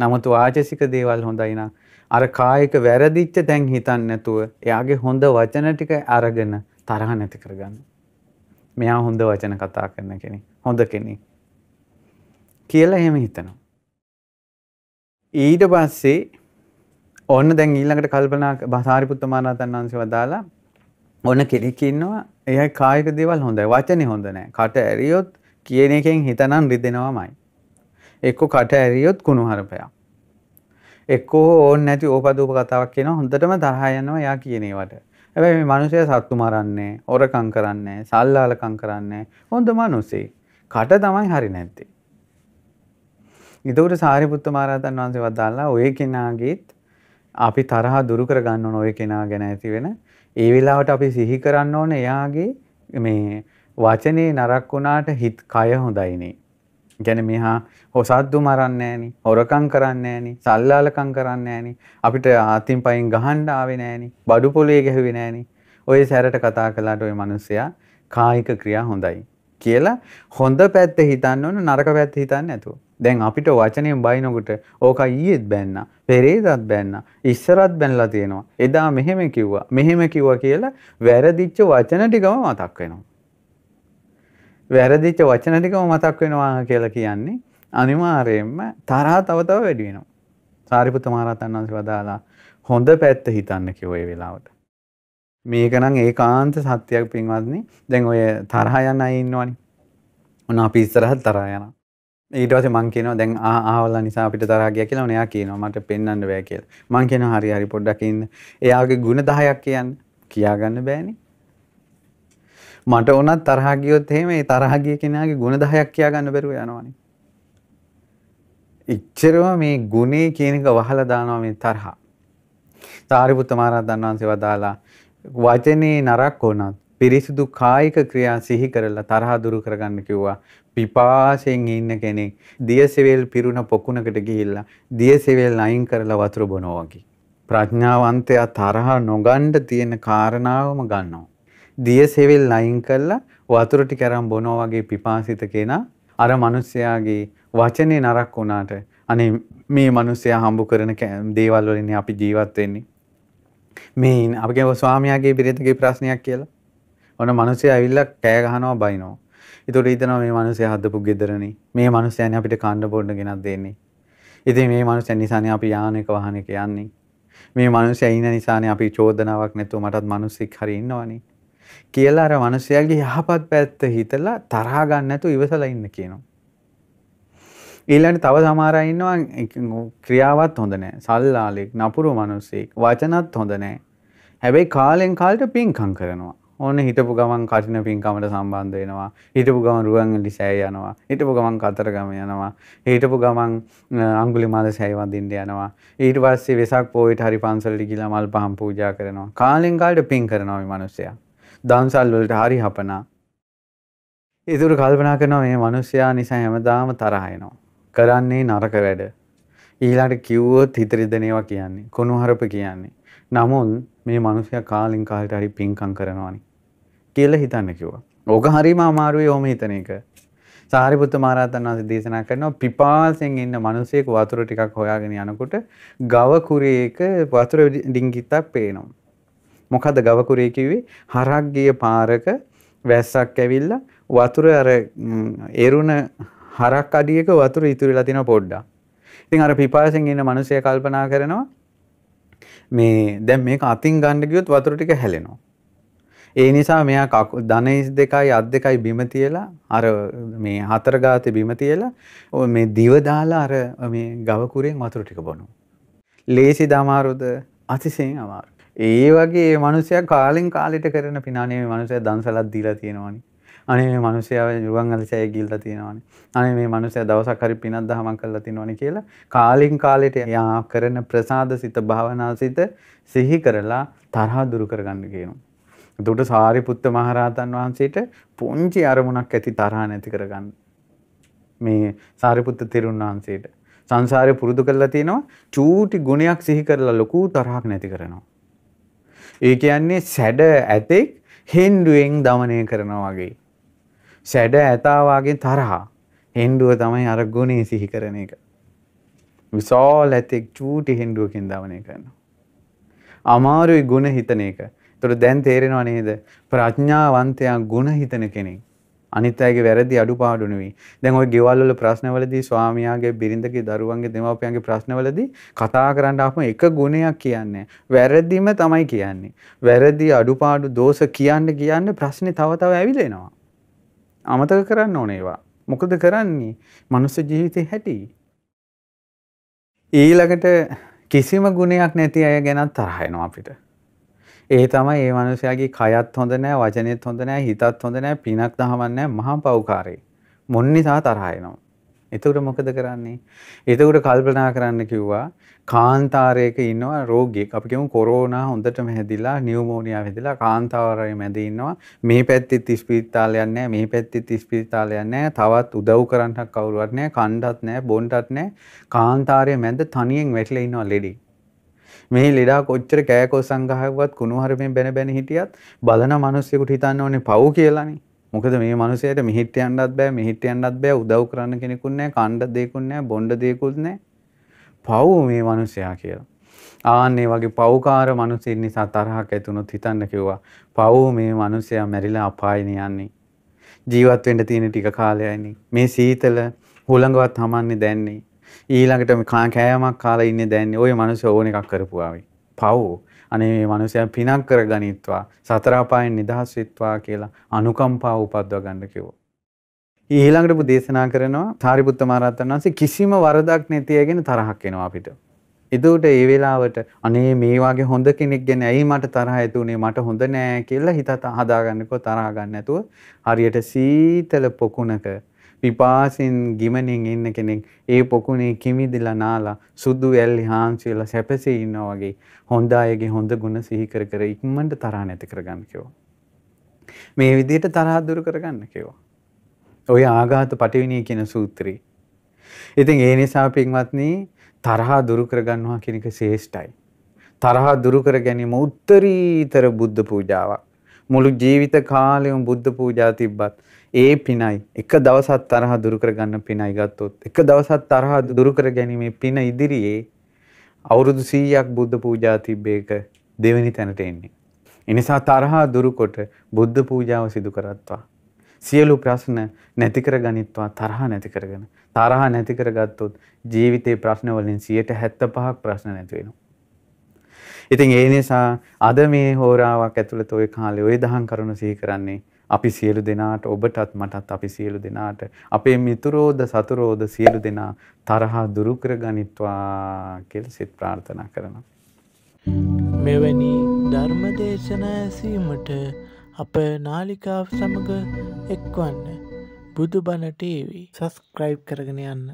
නමුත් වාචසික දේවල් හොඳයි නම් අර කායික වැරදිච්ච තැන් හිතන්නේ නැතුව එයාගේ හොඳ වචන ටික අරගෙන තරහ නැති කරගන්න. මෙයා හොඳ වචන කතා කරන කෙනෙක්, හොඳ කෙනෙක් කියලා එහෙම හිතනවා. ඊට පස්සේ ඔන්න දැන් ඊළඟට කල්පනා සාරිපුත්ත මහරහතන් වහන්සේ වදාලා ඔන්න කෙනෙක් ඉන්නවා එයා කායික දේවල් හොඳයි, වචනේ හොඳ නැහැ. කට ඇරියොත් කියන එකෙන් හිතනම් රිදෙනවමයි. එක්කෝ කට ඇරියොත් කුණු හරපයක්. එක්කෝ ඕන් නැති ඕපදූප කතාවක් කියන හොඳටම තරහා යනවා යා කියන ඒවට. හැබැයි මේ මිනිසයා සත්තු මරන්නේ, හොරකම් කරන්නේ, සල්ලාලකම් කරන්නේ හොඳ මිනිසෙක්. කට තමයි හරි නැත්තේ. ඉදවට සාරිපුත්ත මහරහතන් වහන්සේ වදාලා ඔය කෙනාගේත් අපි තරහා දුරු කරගන්න ඕන ඔය කෙනා ගැන ඇති වෙන ඒ වෙලාවට අපි සිහි කරන්න ඕන එයාගේ මේ වචනේ නරක් වුණාට හිත කය හොඳයිනේ. ගැන මෙහා හොසද්දු මරන්නේ නෑනේ, හොරකම් කරන්නේ නෑනේ, සල්ලාලකම් කරන්නේ නෑනේ, අපිට ආතින් පයින් ගහන්න ආවේ නෑනේ, බඩු පොලේ ගැහුවේ නෑනේ. ඔය සැරට කතා කළාට ওই මිනිස්සයා කායික ක්‍රියා හොඳයි කියලා හොඳ පැත්ත හිතන්න ඕන නරක පැත්ත හිතන්න නැතුව. දැන් අපිට වචනයෙන් බයිනකොට ඕක ඊයේත් බැන්නා, පෙරේදත් බැන්නා, ඉස්සරත් බැනලා තියෙනවා. එදා මෙහෙම කිව්වා, මෙහෙම කිව්වා කියලා වැරදිච්ච වචන ටිකම මතක් වෙනවා. වැරදිච්ච වචන ටිකම මතක් වෙනවා කියලා කියන්නේ අනිවාර්යයෙන්ම තරහ තව තව වැඩි වෙනවා. සාරිපුත්ත මහරහතන් වහන්සේ වදාලා හොඳ පැත්ත හිතන්න කිව්ව ඒ වෙලාවට. මේක නම් ඒකාන්ත සත්‍යයක් පින්වත්නි. දැන් ඔය තරහ යන අය ඉන්නවනේ. ඔන්න අපි ඉස්සරහට තරහ යනවා. ඊට පස්සේ මං කියනවා දැන් ආ ආවලා නිසා අපිට තරහා ගියා කියලා ඔනයා කියනවා මට පෙන්වන්න බෑ කියලා. මං කියනවා හරි හරි පොඩ්ඩක් ඉන්න. එයාගේ ಗುಣ 10ක් කියන්න කියාගන්න බෑනේ. මට උනත් තරහ ගියොත් එහෙම ඒ තරහ ගිය කෙනාගේ ಗುಣ 10ක් කියා ගන්න බැරුව යනවනේ. ඉච්චරම මේ ගුණේ කියන එක වහලා දානවා මේ තරහ. සාරිපුත්ත මහරහතන් වහන්සේ වදාලා වචනේ නරක වුණත් පිරිසුදු කායික ක්‍රියා සිහි කරලා තරහ දුරු කරගන්න කිව්වා. පිපාසයෙන් ඉන්න කෙනෙක් දියසෙවල් පිරුණ පොකුණකට ගිහිල්ලා දියසෙවල් අයින් කරලා වතුර බොනවා වගේ. ප්‍රඥාවන්තයා තරහ නොගන්න තියෙන කාරණාවම ගන්නවා. දියසෙවිල් අයින් කරලා වතුර ටික අරන් බොනවා වගේ පිපාසිත කෙනා අර මිනිස්යාගේ වචනේ නරක් වුණාට අනේ මේ මිනිස්යා හම්බ කරන දේවල් වලින් අපි ජීවත් වෙන්නේ. මේ අපගේ ස්වාමියාගේ බිරිඳගේ ප්‍රශ්නයක් කියලා. ඔන්න මිනිස්යා ඇවිල්ලා කෑ ගහනවා බයිනවා. ඒතකොට හිතනවා මේ මිනිස්යා හදපු ගෙදරනේ. මේ මිනිස්යානේ අපිට කන්න බොන්න ගෙනත් දෙන්නේ. ඉතින් මේ මිනිස්යා නිසානේ අපි යානයක වාහනයක යන්නේ. මේ මිනිස්යා ඉන්න නිසානේ අපි චෝදනාවක් නැතුව මටත් මිනිස්සෙක් හරි ඉන්නවනේ. කියලා අර මිනිස්යාගේ යහපත් පැත්ත හිතලා තරහ ගන්න නැතුව ඉවසලා ඉන්න කියනවා. ඊළඟට තව සමහර අය ඉන්නවා ක්‍රියාවත් හොඳ නැහැ. සල්ලාලෙක්, නපුරු මිනිසෙක්, වචනත් හොඳ නැහැ. හැබැයි කාලෙන් කාලට පින්කම් කරනවා. ඕන හිටපු ගමන් කටින පින්කමට සම්බන්ධ වෙනවා. හිටපු ගමන් රුවන්වැලි සෑය යනවා. හිටපු ගමන් කතරගම යනවා. හිටපු ගමන් අඟුලිමාල සෑය වඳින්න යනවා. ඊට පස්සේ වෙසක් පොයට හරි පන්සලට ගිහිලා මල් පහන් පූජා කරනවා. කාලෙන් කාලට පින් කරනවා මේ මිනිස්සයා. දන්සල් වලට හරි හපනා. ඉතුරු කල්පනා කරනවා මේ මිනිස්සයා නිසා හැමදාම තරහ එනවා. කරන්නේ නරක වැඩ. ඊළඟට කිව්වොත් හිතරිදෙනේවා කියන්නේ. කුණුහරුප කියන්නේ. නමුත් මේ මිනිස්සයා කාලින් කාලට හරි පිංකම් කරනවානේ කියලා හිතන්න කිව්වා. ඕක හරිම අමාරුයි ඕම හිතන එක. සාරිපුත්ත මහරහතන් වහන්සේ දේශනා කරනවා පිපාසයෙන් ඉන්න මිනිසෙක් වතුර ටිකක් හොයාගෙන යනකොට ගව කුරේක වතුර ඩිංගිත්තක් පේනවා. මොකද ගවකුරේ කිව්වේ හරක් ගිය පාරක වැස්සක් ඇවිල්ලා වතුර අර එරුණ හරක් අඩියක වතුර ඉතුරු වෙලා තිනවා පොඩ්ඩක්. ඉතින් අර පිපාසෙන් ඉන්න මිනිසයා කල්පනා කරනවා මේ දැන් මේක අතින් ගන්න ගියොත් වතුර ටික හැලෙනවා. ඒ නිසා මෙයා කකු ධනේශ දෙකයි අත් දෙකයි බිම තියලා අර මේ හතර ගාතේ බිම තියලා මේ දිව දාලා අර මේ ගව කුරෙන් වතුර ටික බොනවා. ලේසිද අමාරුද? අතිශයින් අමාරු. ඒ වගේ මනුසය කාලෙන් කාලෙට කරන පිනානේ මනුසය දන්සලත් දීලා තියෙනවානි අනේ මේ මනුස්සයාව නිරුවන් අලිසය ගිල්ලා තියෙනවානේ. අනේ මේ මනුස්සයා දවසක් හරි පිනක් දහමක් කරලා තියෙනවානේ කියලා කාලින් කාලෙට යා කරන ප්‍රසාද සිත භාවනා සිත සිහි කරලා තරහ දුරු කරගන්න කියනවා. එතකොට සාරිපුත්ත මහරහතන් වහන්සේට පුංචි අරමුණක් ඇති තරහ නැති කරගන්න. මේ සාරිපුත්ත තෙරුන් වහන්සේට සංසාරේ පුරුදු කරලා තිනවා චූටි ගුණයක් සිහි කරලා ලොකු තරහක් නැති කරනවා. ඒ කියන්නේ සැඩ ඇතෙක් හෙන්ඩුවෙන් දමනය කරනවා වගේ. සැඩ ඇතාවාගේ තරහා හෙන්ඩුව තමයි අර ගුණේ සිහි කරන එක. විසාල් ඇතෙක් චූටි හෙන්ඩුවකින් දමනය කරනවා. අමාරුයි ගුණ හිතන එක. තොට දැන් තේරෙනවා නේද ප්‍රඥාවන්තයා ගුණ හිතන කෙනෙක්. අනිත් අයගේ වැරදි අඩුපාඩු නෙවෙයි. දැන් ওই ගෙවල් වල ප්‍රශ්නවලදී ස්වාමියාගේ බිරිඳගේ දරුවන්ගේ දෙමාපියන්ගේ ප්‍රශ්නවලදී කතා කරන්න ආපම එක ගුණයක් කියන්නේ. වැරදිම තමයි කියන්නේ. වැරදි අඩුපාඩු දෝෂ කියන්න කියන්න ප්‍රශ්නේ තව තව ඇවිලෙනවා. අමතක කරන්න ඕනේ ඒවා. මොකද කරන්නේ? මනුස්ස ජීවිතේ හැටි. ඊළඟට කිසිම ගුණයක් නැති අය ගැන තරහ එනවා අපිට. ඒ තමයි ඒ මනුස්සයාගේ කයත් හොඳ නෑ වචනෙත් හොඳ නෑ හිතත් හොඳ නෑ පිනක් දහමන්නේ මහා පව්කාරේ. මොන් නිසා තරහ එනවා. එතකොට මොකද කරන්නේ? එතකොට කල්පනා කරන්න කිව්වා කාන්තාරයක ඉන්නවා රෝගියෙක්. අපි කියමු කොරෝනා හොඳටම හැදිලා නියුමෝනියා හැදිලා කාන්තාරයේ මැද ඉන්නවා. මේ පැත්තෙත් ස්පිරිතාලයක් නැහැ, මේ පැත්තෙත් ස්පිරිතාලයක් නැහැ. තවත් උදව් කරන්නක් කවුරුවත් නැහැ, කණ්ඩත් නැහැ, බොණ්ඩත් නැහැ. කාන්තාරයේ මැද තනියෙන් වැටිලා ඉන්නවා ලෙඩෙක්. මෙහි ලෙඩා කොච්චර කෑකෝ සංගහවත් කුණුහරුපෙන් බැන බැන හිටියත් බලන මිනිස්සුෙකුට හිතන්න ඕනේ පව් කියලානේ. මොකද මේ මිනිහයාට මෙහිට යන්නත් බෑ මෙහිට යන්නත් බෑ උදව් කරන්න කෙනෙකුත් නැහැ, කණ්ඩ දෙයක්කුත් නැහැ, බොණ්ඩ දෙයක්කුත් නැහැ. පව් මේ මිනිහයා කියලා. ආන්නේ වගේ පව්කාර මිනිසින් නිසා තරහක් ඇතුනොත් හිතන්න කිව්වා පව් මේ මිනිසයා මැරිලා අපායනේ යන්නේ ජීවත් වෙන්න තියෙන ටික කාලයයිනේ මේ සීතල හුළඟවත් හමන්නේ දැන්නේ ඊළඟට කෑමක් කාලා ඉන්නේ දැන්නේ ওই මිනිස්සු ඕන එකක් කරපුවාවේ. පව්. අනේ මේ මිනිසයා පිනක් කරගනිත්වා සතර අපායෙන් නිදහස් වෙත්වා කියලා අනුකම්පාව උපද්දව ගන්න කිව්වා. ඊළඟට දේශනා කරනවා සාරිපුත්ත මහරහතන් වහන්සේ කිසිම වරදක් නැතිගෙන තරහක් එනවා අපිට. එතකොට ඒ වෙලාවට අනේ මේ වගේ හොඳ කෙනෙක් ගැන ඇයි මට තරහ ඇති උනේ මට හොඳ නෑ කියලා හිතට හදාගන්නකෝ තරහ ගන්න නැතුව හරියට සීතල පොකුණක පිපාසෙන් ගිමනෙන් ඉන්න කෙනෙක් ඒ පොකුණේ කිමිදිලා නාලා සුදු ඇල් හාන්සියලා සැපසේ ඉන්නා වගේ හොඳ අයගේ හොඳ ගුණ සිහි කර කර ඉක්මනට තරහ නැති කරගන්න කිව්වා. මේ විදිහට තරහ දුරු කරගන්න කිව්වා. ඔය ආඝාත පටිවිණී කියන සූත්‍රය. ඉතින් ඒ නිසා පින්වත්නි තරහා දුරු කරගන්නවා කියන එක ශේෂ්ඨයි. තරහා දුරු කර ගැනීම උත්තරීතර බුද්ධ පූජාවක්. මුළු ජීවිත කාලයම බුද්ධ පූජා තිබ්බත් ඒ පිනයි එක දවසක් තරහ දුරු කරගන්න පිනයි ගත්තොත් එක දවසක් තරහ දුරු කර ගැනීමේ පින ඉදිරියේ අවුරුදු 100ක් බුද්ධ පූජා තිබ්බේක දෙවෙනි තැනට එන්නේ. එනිසා තරහා දුරුකොට බුද්ධ පූජාව සිදු කරත්වා. සියලු ප්‍රශ්න නැති කරගනිත්වා තරහා නැති කරගෙන. තරහා නැති කරගත්තොත් ජීවිතේ ප්‍රශ්න වලින් 75ක් ප්‍රශ්න නැති වෙනවා. ඉතින් ඒ නිසා අද මේ හෝරාවක් ඇතුළත ওই කාලේ ওই දහම් කරුණු සිහි කරන්නේ අපි සියලු දෙනාට ඔබටත් මටත් අපි සියලු දෙනාට අපේ මිතුරෝද සතුරෝද සියලු දෙනා තරහා දුරු කරගනිත්වා කියලා සිත ප්‍රාර්ථනා කරනවා. මෙවැනි ධර්ම දේශනා ඇසීමට අප නාලිකාව සමග එක්වන්න බුදුබණ ටීවී සස්ක්‍රයිබ් කරගෙන යන්න.